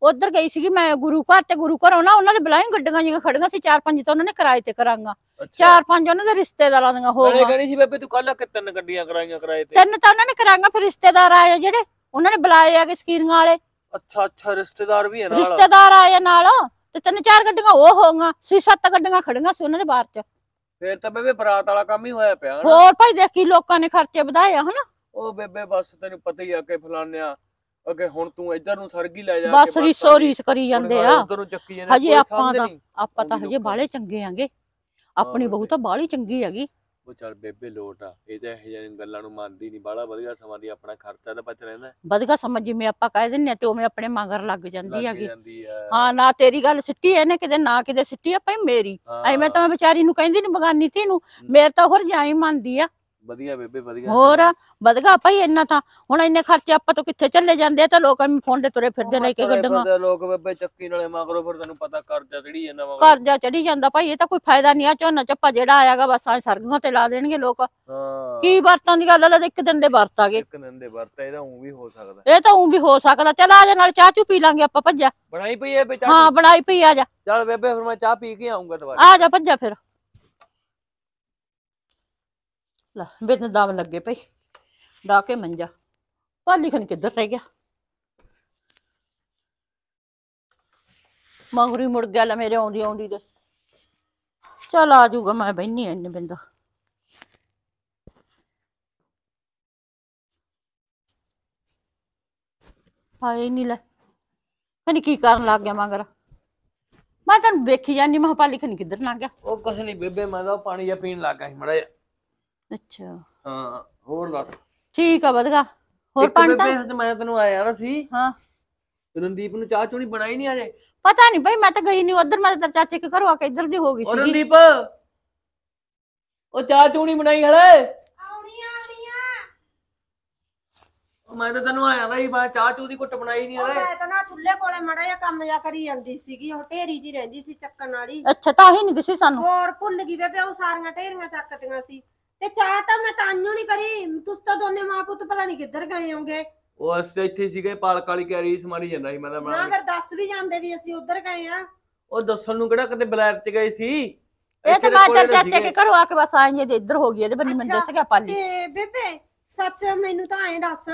ਉਧਰ ਗਈ ਸੀਗੀ ਮੈਂ ਗੁਰੂ ਘਰ ਤੇ ਗੁਰੂ ਘਰ ਆਉਣਾ ਉਹਨਾਂ ਦੇ ਬਲਾਈ ਗੱਡੀਆਂ ਜਿਹੀਆਂ ਖੜੀਆਂ ਸੀ ਚਾਰ ਪੰਜ ਤਾਂ ਉਹਨਾਂ ਨੇ ਕਿਰਾਏ ਤੇ ਕਰਾਂਗਾ ਚਾਰ ਪੰਜ ਉਹਨਾਂ ਦੇ ਰਿਸ਼ਤੇਦਾਰਾਂ ਦੀਆਂ ਹੋ ਗਈਆਂ ਕਹਿੰਦੀ ਸੀ ਬੇਬੇ ਤੂੰ ਕੱਲ ਕਿ ਤਿੰਨ ਗੱਡੀਆਂ ਕਰਾਈਆਂ ਕਿਰਾਏ ਤੇ ਤਿੰਨ ਤਾਂ ਉਹਨਾਂ ਨੇ ਕਰਾਂਗਾ ਫਿਰ ਰਿਸ਼ਤੇਦਾਰ ਆਏ ਜਿਹੜੇ ਉਹਨਾਂ ਨੇ ਬੁਲਾਏ ਆ ਕੇ ਸਕੀਰੀਆਂ ਵਾਲੇ ਅੱਛਾ ਅੱਛਾ ਰਿਸ਼ਤੇਦਾਰ ਵੀ ਹੈ ਨਾਲ ਰਿਸ਼ਤੇਦਾਰ ਆਏ ਨਾਲ ਤੇ ਤਿੰਨ ਚਾਰ ਗੱਡੀਆਂ ਉਹ ਹੋਗੀਆਂ ਸੀ ਸੱਤ ਗੱਡੀਆਂ ਖੜੀਆਂ ਸੀ ਉਹਨਾਂ ਦੇ ਬਾਹਰ ਚ ਫੇਰ ਤਾਂ ਬੇਬੇ ਬਰਾਤ ਵਾਲਾ ਕੰਮ ਹੀ ਹੋਇਆ ਪਿਆ ਹੋਰ ਭਾਈ ਦੇਖੀ ਲੋਕਾਂ ਨੇ ਖਰਚੇ ਵਧਾਏ ਆ ਹਨਾ ਉਹ ਬੇਬੇ ਬਸ ਤੈਨੂੰ ਪਤਾ ਹੀ ਆ ਕਿ ਫਲਾਨਿਆ ਅਗੇ ਹੁਣ ਤੂੰ ਇੱਧਰ ਨੂੰ ਸਰਗੀ ਲੈ ਜਾ ਬਸ ਰੀਸੋ ਰੀਸ ਕਰੀ ਜਾਂਦੇ ਆ ਹਜੇ ਆਪਾਂ ਤਾਂ ਆਪਾਂ ਤਾਂ ਹਜੇ ਬਾਲੇ ਚੰਗੇ ਆਂਗੇ ਆਪਣੀ ਬਹੂ ਤਾਂ ਬਾਹਲੀ ਚੰਗੀ ਹੈਗੀ ਉਹ ਚਲ ਬੇਬੇ ਲੋਟ ਆ ਇਹ ਤਾਂ ਇਹ ਜਿਹੜੀਆਂ ਗੱਲਾਂ ਨੂੰ ਮੰਨਦੀ ਨਹੀਂ ਬਾਲਾ ਵਧੀਆ ਸਮਾਂ ਦੀ ਆਪਣਾ ਖਰਚਾ ਤਾਂ ਬਚ ਰਹਿੰਦਾ ਵਧੀਆ ਸਮਝ ਜਿਵੇਂ ਆਪਾਂ ਕਹਿ ਦਿੰਨੇ ਆ ਤੇ ਉਵੇਂ ਆਪਣੇ ਮਗਰ ਲੱਗ ਜਾਂਦੀ ਹੈਗੀ ਆ ਹਾਂ ਨਾ ਤੇਰੀ ਗੱਲ ਸਿੱਟੀ ਐ ਨੇ ਕਿਤੇ ਨਾ ਕਿਤੇ ਸਿੱਟੀ ਆ ਭਾਈ ਮੇਰੀ ਐਵੇਂ ਤਾਂ ਮੈਂ ਵਿਚਾਰੀ ਨੂੰ ਕਹਿੰਦੀ ਨਹੀਂ ਬਗਾਨੀ ਤੀ ਨੂੰ ਮੇਰੇ ਤਾਂ ਹੋਰ ਜਾਈ ਮੰਨਦੀ ਆ ਵਧੀਆ ਬੇਬੇ ਵਧੀਆ ਹੋਰ ਵਧਗਾ ਭਾਈ ਇੰਨਾ ਤਾਂ ਹੁਣ ਇੰਨੇ ਖਰਚੇ ਆਪਾਂ ਤੋਂ ਕਿੱਥੇ ਚੱਲੇ ਜਾਂਦੇ ਆ ਤਾਂ ਲੋਕ ਐਵੇਂ ਦੇ ਤੁਰੇ ਫਿਰਦੇ ਨੇ ਕਿ ਗੱਡੀਆਂ ਲੋਕ ਬੇਬੇ ਚੱਕੀ ਨਾਲੇ ਮਗਰੋਂ ਫਿਰ ਤੈਨੂੰ ਪਤਾ ਕਰਜ਼ਾ ਚੜੀ ਜਾਂਦਾ ਵਾ ਕਰਜ਼ਾ ਚੜੀ ਜਾਂਦਾ ਭਾਈ ਇਹ ਤਾਂ ਕੋਈ ਫਾਇਦਾ ਨਹੀਂ ਆ ਝੋਨਾ ਚੱਪਾ ਜਿਹੜਾ ਆਇਆਗਾ ਬਸ ਆ ਸਰਗੀਆਂ ਤੇ ਲਾ ਦੇਣਗੇ ਲੋਕ ਹਾਂ ਕੀ ਵਰਤਾਂ ਦੀ ਗੱਲ ਆ, ਲੈ ਇੱਕ ਦਿਨ ਦੇ ਵਰਤ ਇੱਕ ਦਿਨ ਦੇ ਵਰਤ ਆ, ਇਹਦਾ ਉਂ ਵੀ ਹੋ ਸਕਦਾ ਇਹ ਤਾਂ ਉਂ ਵੀ ਹੋ ਸਕਦਾ ਚਲ ਆ ਜਾ ਨਾਲ ਚਾਹ ਚੂ ਪੀ ਲਾਂਗੇ ਆਪਾਂ ਭੱਜਾ ਬਣਾਈ ਪਈ ਹੈ ਬੇਚਾਰੀ ਹਾਂ ਬਣਾਈ ਪਈ ਆ ਜਾ ਚਲ ਬੇਬੇ ਫਿਰ ਮੈਂ ਚਾਹ ਪੀ ਕੇ ਆਉਂਗਾ ਦੁਬਾਰਾ ਆ ਜਾ ਭੱਜਾ ਫਿਰ ਲਾ ਬੇਤ ਤਾਂ ਦਾਮ ਲੱਗੇ ਪਈ ਡਾ ਕੇ ਮੰਜਾ ਪਾ ਲਿਖਣ ਕਿੱਧਰ ਰਹਿ ਗਿਆ ਮੰਗਰੀ ਮੁੜ ਗਿਆ ਲੈ ਮੇਰੇ ਆਉਂਦੀ ਆਉਂਦੀ ਦੇ ਚਲ ਆ ਜੂਗਾ ਮੈਂ ਬੈਣੀ ਇੰਨੇ ਬਿੰਦਾ ਆਏ ਨਹੀਂ ਲੈ ਕਹਿੰਦੀ ਕੀ ਕਰਨ ਲੱਗ ਗਿਆ ਮਗਰ ਮੈਂ ਤੈਨੂੰ ਵੇਖੀ ਜਾਂਦੀ ਮਹਾਪਾਲੀ ਪਾਲੀ ਕਿੱਧਰ ਲੰਘ ਗਿਆ ਉਹ ਕੁਛ ਨਹੀਂ ਬੇਬੇ ਮੈਂ ਤਾਂ ਪਾਣੀ ਜਾਂ ਪੀਣ ਲੱਗਾ ਸੀ ਮੜਾ ਅੱਛਾ ਹਾਂ ਹੋਰ ਦੱਸ ਠੀਕ ਆ ਵਧੀਆ ਹੋਰ ਇੱਕ ਮੈਂ ਤੈਨੂੰ ਆਇਆ ਸੀ ਹਾਂ ਰਣਦੀਪ ਨੂੰ ਚਾਹ ਚੋਣੀ ਬਣਾਈ ਨਹੀਂ ਅਜੇ ਪਤਾ ਨਹੀਂ ਭਾਈ ਮੈਂ ਤਾਂ ਗਈ ਨਹੀਂ ਉਧਰ ਮੈਂ ਤਾਂ ਚਾਚੇ ਕੇ ਘਰੋਂ ਆ ਕੇ ਇੱਧਰ ਦੀ ਹੋ ਗਈ ਸੀ ਰਣਦੀਪ ਉਹ ਚਾਹ ਚੋਣੀ ਬਣਾਈ ਹਲੇ ਮੈਂ ਤਾਂ ਤੈਨੂੰ ਆਇਆ ਸੀ ਮੈਂ ਚਾਹ ਚੂ ਦੀ ਘੁੱਟ ਬਣਾਈ ਨਹੀਂ ਉਹ ਮੈਂ ਤਾਂ ਨਾ ਚੁੱਲ੍ਹੇ ਕੋਲੇ ਮੜਾ ਜਿਹਾ ਕੰਮ ਜਾ ਕਰੀ ਜਾਂਦੀ ਸੀਗੀ ਉਹ ਢੇਰੀ ਜੀ ਰਹਿੰਦੀ ਸੀ ਚੱਕਣ ਵਾਲੀ ਅੱਛਾ ਤਾਂ ਹੀ ਨਹੀਂ ਦਿਸੀ ਸਾਨੂੰ ਹੋਰ ਭੁੱਲ ਗਈ ਬੇਬੇ ਉਹ ਸਾਰੀਆਂ ਢੇਰੀਆਂ ਚੱਕਦੀਆਂ ਸੀ ਤੇ ਚਾਹ ਤਾਂ ਮੈਂ ਤਾਨੂੰ ਨਹੀਂ ਕਰੀ ਤੁਸੀਂ ਤਾਂ ਦੋਨੇ ਮਾਂ ਪੁੱਤ ਪਤਾ ਨਹੀਂ ਕਿੱਧਰ ਗਏ ਹੋਗੇ ਉਹ ਅਸਤੇ ਇੱਥੇ ਸੀਗੇ ਪਾਲਕ ਵਾਲੀ ਕੈਰੀ ਸਮਾਰੀ ਜਾਂਦਾ ਸੀ ਮੈਂ ਤਾਂ ਨਾ ਫਿਰ ਦੱਸ ਵੀ ਜਾਂਦੇ ਵੀ ਅਸੀਂ ਉੱਧਰ ਗਏ ਆ ਉਹ ਦੱਸਣ ਨੂੰ ਕਿਹੜਾ ਕਦੇ ਬਲੈਕ ਚ ਗਏ ਸੀ ਇਹ ਤਾਂ ਦੇ ਮਾਦਰ ਚਾਚੇ ਕੇ ਕਰੋ ਆ ਕੇ ਬਸ ਆਏ ਜੇ ਇੱਧਰ ਹੋ ਗਈ ਜੇ ਬੰਨੀ ਮੈਂ ਦੱਸ ਗਿਆ ਪਾਲੀ ਤੇ ਬੇਬੇ ਸੱਚ ਮੈਨੂੰ ਤਾਂ ਐਂ ਦੱਸ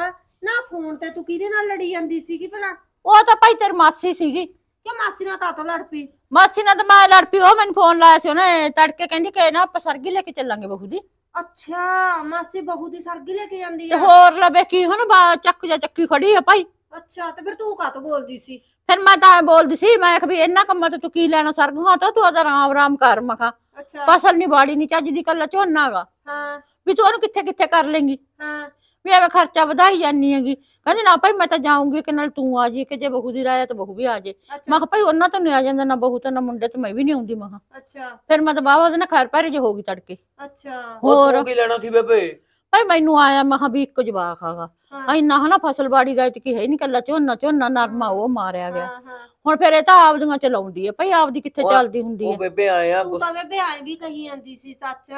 ਨਾ ਫੋਨ ਤੇ ਤੂੰ ਕਿਹਦੇ ਨਾਲ ਲੜੀ ਜਾਂਦੀ ਸੀਗੀ ਭਲਾ ਉਹ ਤਾਂ ਭਾਈ ਤੇਰੀ ਮਾਸੀ ਸੀਗੀ ਕਿ ਮਾਸੀ ਨਾਲ ਤਾਂ ਲੜ ਪਈ ਮਾਸੀ ਨਾਲ ਤਾਂ ਮੈਂ ਲੜ ਪਈ ਉਹ ਮੈਨੂੰ ਫੋਨ ਲਾਇਆ ਸੀ ਉਹਨੇ ਤੜਕੇ ਕਹਿੰਦੀ ਕਿ ਨਾ ਆਪਾਂ ਸਰਗੀ ਲੈ ਕੇ ਚੱਲਾਂਗੇ ਬਹੂ ਦੀ ਅੱਛਾ ਮਾਸੀ ਬਹੂ ਦੀ ਸਰਗੀ ਲੈ ਕੇ ਜਾਂਦੀ ਆ ਹੋਰ ਲਵੇ ਕੀ ਹੁਣ ਬਾ- ਚੱਕ ਜਾ ਚੱਕੀ ਖੜੀ ਆ ਭਾਈ ਅੱਛਾ ਤੇ ਫਿਰ ਤੂੰ ਕਾਹ ਤੋਂ ਬੋਲਦੀ ਸੀ ਫਿਰ ਮੈਂ ਤਾਂ ਬੋਲਦੀ ਸੀ ਮੈਂ ਕਿ ਵੀ ਇਹਨਾਂ ਕੰਮਾਂ ਤੋਂ ਤੂੰ ਕੀ ਲੈਣਾ ਸਰਗੂਆਂ ਤਾਂ ਤੂੰ ਆਦਾ ਆਰਾਮ ਆਰਾਮ ਕਰ ਮਖਾ ਅੱਛਾ ਫਸਲ ਨਹੀਂ ਬਾੜੀ ਨਹੀਂ ਚੱਜ ਦੀ ਕੱਲਾ ਝੋਨਾਗਾ ਹਾਂ ਵੀ ਤੂੰ ਉਹਨੂੰ ਕਿੱਥੇ ਕਿੱਥੇ ਕਰ ਲੇਂਗੀ ਹਾਂ ਵੀ ਐਵੇਂ ਖਰਚਾ ਵਧਾਈ ਜਾਨੀ ਹੈਗੀ ਕਹਿੰਦੀ ਨਾ ਭਾਈ ਮੈਂ ਤਾਂ ਜਾਊਂਗੀ ਕਿ ਨਾਲ ਤੂੰ ਆ ਜੀ ਕਿ ਜੇ ਬਹੂ ਦੀ ਰਾਇਆ ਤਾਂ ਬਹੂ ਵੀ ਆ ਜੇ ਮੈਂ ਕਿਹਾ ਭਾਈ ਉਹਨਾਂ ਤੋਂ ਨਹੀਂ ਆ ਜਾਂਦਾ ਨਾ ਬਹੂ ਤਾਂ ਨਾ ਮੁੰਡੇ ਤੋਂ ਮੈਂ ਵੀ ਨਹੀਂ ਆਉਂਦੀ ਮਾਹ ਅੱਛਾ ਫਿਰ ਮੈਂ ਤਾਂ ਬਾਵਾ ਉਹਦੇ ਨਾਲ ਖੈਰ ਪੈਰੇ ਜੇ ਹੋ ਗਈ ਤੜਕੇ ਅੱਛਾ ਹੋਰ ਕੀ ਲੈਣਾ ਸੀ ਬੇਬੇ ਭਾਈ ਮੈਨੂੰ ਆਇਆ ਮੈਂ ਕਿਹਾ ਵੀ ਇੱਕ ਜਵਾਕ ਖਾਗਾ ਅਈ ਨਾ ਹਨਾ ਬਾੜੀ ਦਾ ਇਤਕੀ ਹੈ ਨਹੀਂ ਕੱਲਾ ਝੋਨਾ ਝੋਨਾ ਨਰਮਾ ਉਹ ਮਾਰਿਆ ਗਿਆ ਹੁਣ ਫਿਰ ਇਹ ਤਾਂ ਆਪਦੀਆਂ ਚਲਾਉਂਦੀ ਹੈ ਭਾਈ ਆਪਦੀ ਕਿੱਥੇ ਚੱਲਦੀ ਹੁੰਦੀ ਹੈ ਉਹ ਬੇਬੇ ਆਇਆ ਤੂੰ ਤਾਂ ਬੇਬੇ ਆਏ ਵੀ ਕਹੀ ਜਾਂਦੀ ਸੀ ਸੱਚ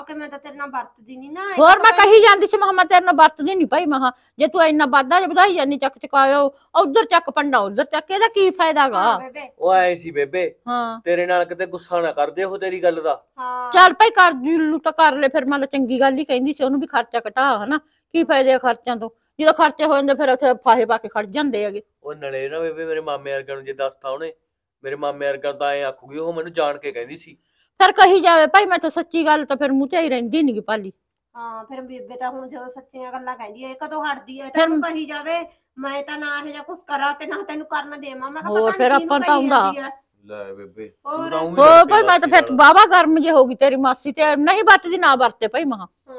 ਓਕੇ ਮੈਂ ਤਾਂ ਤੇਰੇ ਨਾਲ ਵਰਤਦੀ ਨਹੀਂ ਨਾ ਇਹ ਹੋਰ ਮੈਂ ਕਹੀ ਜਾਂਦੀ ਸੀ ਮਹਾਂ ਤੇਰੇ ਨਾਲ ਵਰਤਦੀ ਨਹੀਂ ਭਾਈ ਮਹਾ ਜੇ ਤੂੰ ਇੰਨਾ ਵਾਧਾ ਵਧਾਈ ਜਾਨੀ ਚੱਕ ਚਕਾਇਓ ਉਧਰ ਚੱਕ ਪੰਡਾ ਉਧਰ ਚੱਕ ਇਹਦਾ ਕੀ ਹਾਂ, ਫਾਇਦਾਗਾ ਉਹ ਆਏ ਸੀ ਬੇਬੇ ਹਾਂ ਤੇਰੇ ਨਾਲ ਕਿਤੇ ਗੁੱਸਾ ਨਾ ਕਰਦੇ ਉਹ ਤੇਰੀ ਗੱਲ ਦਾ ਹਾਂ ਚੱਲ ਭਾਈ ਕਰ ਜੀਲੂ ਤਾਂ ਕਰ ਲੈ ਫਿਰ ਮੈਂ ਲਾ ਚੰਗੀ ਗੱਲ ਹੀ ਕਹਿੰਦੀ ਸੀ ਉਹਨੂੰ ਵੀ ਖਰਚਾ ਘਟਾ ਹਨਾ ਕੀ ਫਾਇਦਾ ਖਰਚਾਂ ਖਰਚਿਆਂ ਤੋਂ ਜਦੋਂ ਖਰਚੇ ਹੋ ਜਾਂਦੇ ਫਿਰ ਉੱਥੇ ਫਾਹੇ ਪਾ ਕੇ ਖੜ ਜਾਂਦੇ ਹੈਗੇ ਉਹ ਨਲੇ ਨਾ ਬੇਬੇ ਮੇਰੇ ਮਾਮੇ ਵਰਗਿਆਂ ਨੂੰ ਜੇ ਦੱਸਤਾ ਉਹਨੇ ਮੇਰੇ ਮਾਮੇ ਵਰਗਿਆਂ ਤਾਂ ਐ ਆਖੂਗੀ ਉਹ ਮੈਨੂੰ ਜਾਣ ਕੇ ਕਹਿੰਦੀ ਸੀ ਫਿਰ ਕਹੀ ਜਾਵੇ ਭਾਈ ਮੈਂ ਤਾਂ ਸੱਚੀ ਗੱਲ ਤਾਂ ਫਿਰ ਮੂੰਹ ਤੇ ਹੀ ਰਹਿੰਦੀ ਨਹੀਂ ਪਾਲੀ ਹਾਂ ਫਿਰ ਬੀਬੇ ਤਾਂ ਹੁਣ ਜਦੋਂ ਸੱਚੀਆਂ ਗੱਲਾਂ ਕਹਿੰਦੀ ਐ ਕਦੋਂ ਹਟਦੀ ਐ ਤੈਨੂੰ ਕਹੀ ਜਾਵੇ ਮੈਂ ਤਾਂ ਨਾ ਇਹ ਜਾ ਕੁਝ ਕਰਾਂ ਤੇ ਨਾ ਤੈਨੂੰ ਕਰਨ ਦੇਵਾਂ ਮੈਂ ਕਿਹਾ ਪਤਾ ਨਹੀਂ ਕੀ ਕਿਹਨੂੰ ਜਾਂਦੀ ਐ ਲੈ ਬੇਬੇ ਹੋਰ। ਹੋ ਭਾਈ ਮੈਂ ਤਾਂ ਫਿਰ ਬਾਬਾ ਗਰਮ ਜੇ ਹੋ ਗਈ ਤੇਰੀ ਮਾਸੀ ਤੇ ਨਹੀਂ ਬੱਤਦੀ ਨਾ ਵਰਤੇ ਭਾਈ ਮਹਾ ਹਾਂ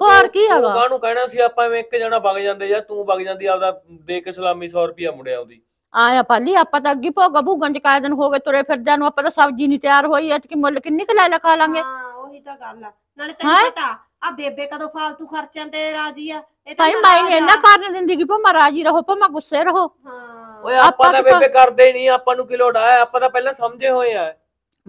ਹੋਰ ਕੀ ਹੈਗਾ? ਕਾਹਨੂੰ ਕਹਿਣਾ ਸੀ ਆਪਾਂ ਐਵੇਂ ਇੱਕ ਜਣਾ ਵਗ ਜਾਂਦੇ ਜਾਂ ਤੂੰ ਵਗ ਜਾਂਦੀ ਆਪਦਾ ਦੇ ਕੇ ਸਲਾਮੀ 100 ਰੁਪਿਆ ਮੁੜਿਆ ਆਉਂਦੀ ਆਇਆ ਪਾਲੀ ਆਪਾਂ ਤਾਂ ਅੱਗੇ ਭੋਗਾ ਭੂਗਾਂ ਚ ਕਾਇਦਨ ਹੋ ਗਏ ਤੁਰੇ ਫਿਰਦਿਆਂ ਨੂੰ ਆਪਾਂ ਤਾਂ ਸਬਜ਼ੀ ਨਹੀਂ ਤਿਆਰ ਹੋਈ ਐ ਕਿ ਮੁੱਲ ਕਿੰਨੀ ਕੁ ਲੈ ਲੈ ਖਾ ਲਾਂਗੇ ਹਾਂ ਉਹੀ ਤਾਂ ਗੱਲ ਆ ਨਾਲੇ ਤੈਨੂੰ ਪਤਾ ਆ ਬੇਬੇ ਕਦੋਂ ਫालतू ਖਰਚਿਆਂ ਤੇ ਰਾਜੀ ਆ ਇਹ ਤਾਂ ਮੈਂ ਨਹੀਂ ਦਿੰਦੀ ਕਿ ਭਾਵੇਂ ਰਾਜੀ ਰਹੋ ਭਾਵੇਂ ਗੁੱਸੇ ਰਹੋ ਹਾਂ ਓਏ ਆਪਾਂ ਤਾਂ ਬੇਬੇ ਕਰਦੇ ਨਹੀਂ ਆਪਾਂ ਨੂੰ ਕਿ ਲੋੜ ਆ ਆਪਾਂ ਤਾਂ ਪਹਿਲਾਂ ਸਮਝੇ ਹੋਏ ਆ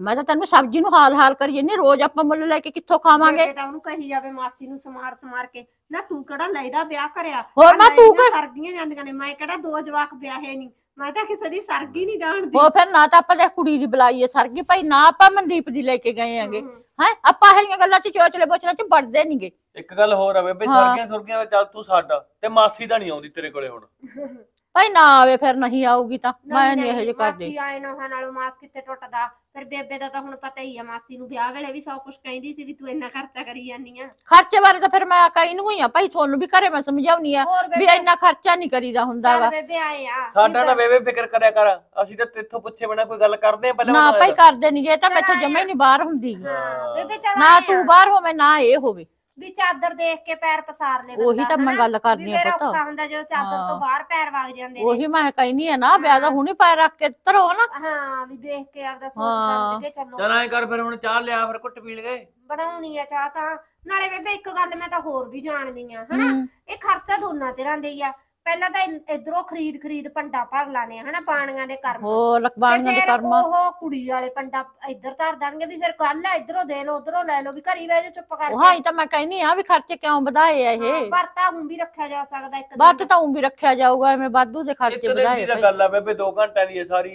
ਮੈਂ ਤਾਂ ਤੈਨੂੰ ਸਬਜ਼ੀ ਨੂੰ ਹਾਲ ਹਾਲ ਕਰੀ ਜੰਨੇ ਰੋਜ਼ ਆਪਾਂ ਮੁੱਲ ਲੈ ਕੇ ਕਿੱਥੋਂ ਖਾਵਾਂਗੇ ਬੇਟਾ ਉਹਨੂੰ ਕਹੀ ਜਾਵੇ ਮਾਸੀ ਨੂੰ ਸਮਾਰ ਸਮਾਰ ਕੇ ਨਾ ਤੂੰ ਕਿਹੜਾ ਲੈਦਾ ਵਿਆਹ ਕਰਿਆ ਹੋਰ ਮੈਂ ਤੂੰ ਕਰਦੀਆਂ ਜਾਂਦੀਆਂ ਨੇ ਮੈਂ ਕਿਹੜਾ ਦੋ ਜਵਾਕ ਵਿਆਹੇ ਨਹੀਂ ਮੈਂ ਤਾਂ ਕਿਸੇ ਦੀ ਸਰਗੀ ਨਹੀਂ ਜਾਣਦੀ ਉਹ ਫਿਰ ਨਾ ਤਾਂ ਆਪਾਂ ਤੇ ਕੁੜੀ ਦੀ ਬੁਲਾਈਏ ਸਰਗੀ ਭਾਈ ਨਾ ਆਪਾਂ ਮਨਦੀਪ ਦੀ ਲੈ ਕੇ ਗਏ ਆਂਗੇ ਹੈ ਆਪਾਂ ਹੈਗੀਆਂ ਗੱਲਾਂ 'ਚ ਚੋਚਲੇ ਬੋਚਲੇ 'ਚ ਵੜਦੇ ਨਹੀਂਗੇ ਇੱਕ ਗੱਲ ਹੋਰ ਆਵੇ ਬੇਬੇ ਸਰਗੀਆਂ ਸੁਰਗੀਆਂ ਦਾ ਚੱਲ ਤੂੰ ਸਾਡਾ ਤੇ ਮਾਸੀ ਦਾ ਨਹੀਂ ਆਉਂਦੀ ਤੇਰੇ ਕੋਲੇ ਹੁਣ ਭਾਈ ਨਾ ਆਵੇ ਫਿਰ ਨਹੀਂ ਆਊਗੀ ਤਾਂ ਮੈਂ ਨਹੀਂ ਇਹੋ ਜਿਹਾ ਕਰਦੀ ਮਾਸੀ ਆਏ ਨਾ ਨਾਲੋਂ ਮਾਸ ਕਿੱਥੇ ਟੁੱਟਦਾ ਫਿਰ ਬੇਬੇ ਦਾ ਤਾਂ ਹੁਣ ਪਤਾ ਹੀ ਆ ਮਾਸੀ ਨੂੰ ਵਿਆਹ ਵੇਲੇ ਵੀ ਸਭ ਕੁਝ ਕਹਿੰਦੀ ਸੀ ਵੀ ਤੂੰ ਇੰਨਾ ਖਰਚਾ ਕਰੀ ਜਾਂਦੀ ਆ ਖਰਚੇ ਬਾਰੇ ਤਾਂ ਫਿਰ ਮੈਂ ਕਹੀ ਨੂੰ ਹੀ ਆ ਭਾਈ ਤੁਹਾਨੂੰ ਵੀ ਘਰੇ ਮੈਂ ਸਮਝਾਉਣੀ ਆ ਵੀ ਇੰਨਾ ਖਰਚਾ ਨਹੀਂ ਕਰੀਦਾ ਹੁੰਦਾ ਵਾ ਬੇਬੇ ਆਏ ਆ ਸਾਡਾ ਨਾ ਬੇਬੇ ਫਿਕਰ ਕਰਿਆ ਕਰ ਅਸੀਂ ਤਾਂ ਤੇਥੋਂ ਪੁੱਛੇ ਬਿਨਾ ਕੋਈ ਗੱਲ ਕਰਦੇ ਆ ਪਹਿਲਾਂ ਨਾ ਭਾਈ ਕਰਦੇ ਨਹੀਂ ਜੇ ਤਾਂ ਮੈਥੋਂ ਜਮਾ ਹੀ ਨਹੀਂ ਬਾਹਰ ਹੁੰਦੀ ਹਾਂ, ਬੇਬੇ ਚਲ ਨਾ ਤੂੰ ਬਾਹਰ ਹੋਵੇਂ ਨਾ ਇਹ ਹੋਵੇ ਵੀ ਚਾਦਰ ਦੇਖ ਕੇ ਪੈਰ ਪਸਾਰ ਲੇ ਬੰਦਾ ਉਹੀ ਤਾਂ ਮੈਂ ਗੱਲ ਵੀ ਕਰਨੀ ਆ ਮੇਰਾ ਪੁੱਤ ਔਖਾ ਹੁੰਦਾ ਜਦੋਂ ਚਾਦਰ ਤੋਂ ਬਾਹਰ ਪੈਰ ਵਗ ਜਾਂਦੇ ਨੇ ਉਹੀ ਮੈਂ ਕਹਿਨੀ ਆ ਨਾ ਵਿਆਹ ਦਾ ਹੁਣੇ ਪੈਰ ਰੱਖ ਕੇ ਧਰੋ ਨਾ ਹਾਂ ਵੀ ਦੇਖ ਕੇ ਆਪਦਾ ਸੋਚ ਸਮਝ ਕੇ ਚੱਲੋ ਚਲ ਐ ਕਰ ਫਿਰ ਹੁਣ ਚਾਹ ਲਿਆ ਫਿਰ ਘੁੱਟ ਪੀ ਲਗੇ ਬਣਾਉਣੀ ਆ ਚਾਹ ਤਾਂ ਨਾਲੇ ਬੇਬੇ ਇੱਕ ਗੱਲ ਮੈਂ ਤਾਂ ਹੋਰ ਵੀ ਜਾਣਦੀ ਆ ਹਨਾ ਇਹ ਖਰਚਾ ਦੋਨਾਂ ਤਰ੍ਹਾਂ ਦੇ ਹੀ ਆ ਪਹਿਲਾਂ ਤਾਂ ਇਧਰੋਂ ਖਰੀਦ ਖਰੀਦ ਪੰਡਾ ਭਰ ਲਾਨੇ ਹਨਾ ਪਾਣੀਆਂ ਦੇ ਕਰਮ ਹੋ ਬਾਣੀਆਂ ਦੇ ਕਰਮ ਉਹ ਕੁੜੀ ਵਾਲੇ ਪੰਡਾ ਇੱਧਰ ਧਰ ਦਾਂਗੇ ਵੀ ਫਿਰ ਕੱਲ ਆ ਇਧਰੋਂ ਦੇ ਲਓ ਉਧਰੋਂ ਲੈ ਲਓ ਵੀ ਘਰੀ ਬਹਿ ਜਾ ਚੁੱਪ ਕਰਕੇ ਉਹ ਹਾਂ ਤਾਂ ਮੈਂ ਕਹਿੰਨੀ ਆ ਵੀ ਖਰਚੇ ਕਿਉਂ ਵਧਾਏ ਆ ਇਹ ਵਰਤਾ ਹੁਣ ਵੀ ਰੱਖਿਆ ਜਾ ਸਕਦਾ ਇੱਕ ਵੱਧ ਤਾਂ ਹੁਣ ਵੀ ਰੱਖਿਆ ਜਾਊਗਾ ਐਵੇਂ ਵਾਧੂ ਦੇ ਖਰਚੇ ਵਧਾਏ ਇੱਕ ਦਿਨ ਦੀ ਗੱਲ ਆ ਬੇਬੇ 2 ਘੰਟਿਆਂ ਦੀ ਹੈ ਸਾਰੀ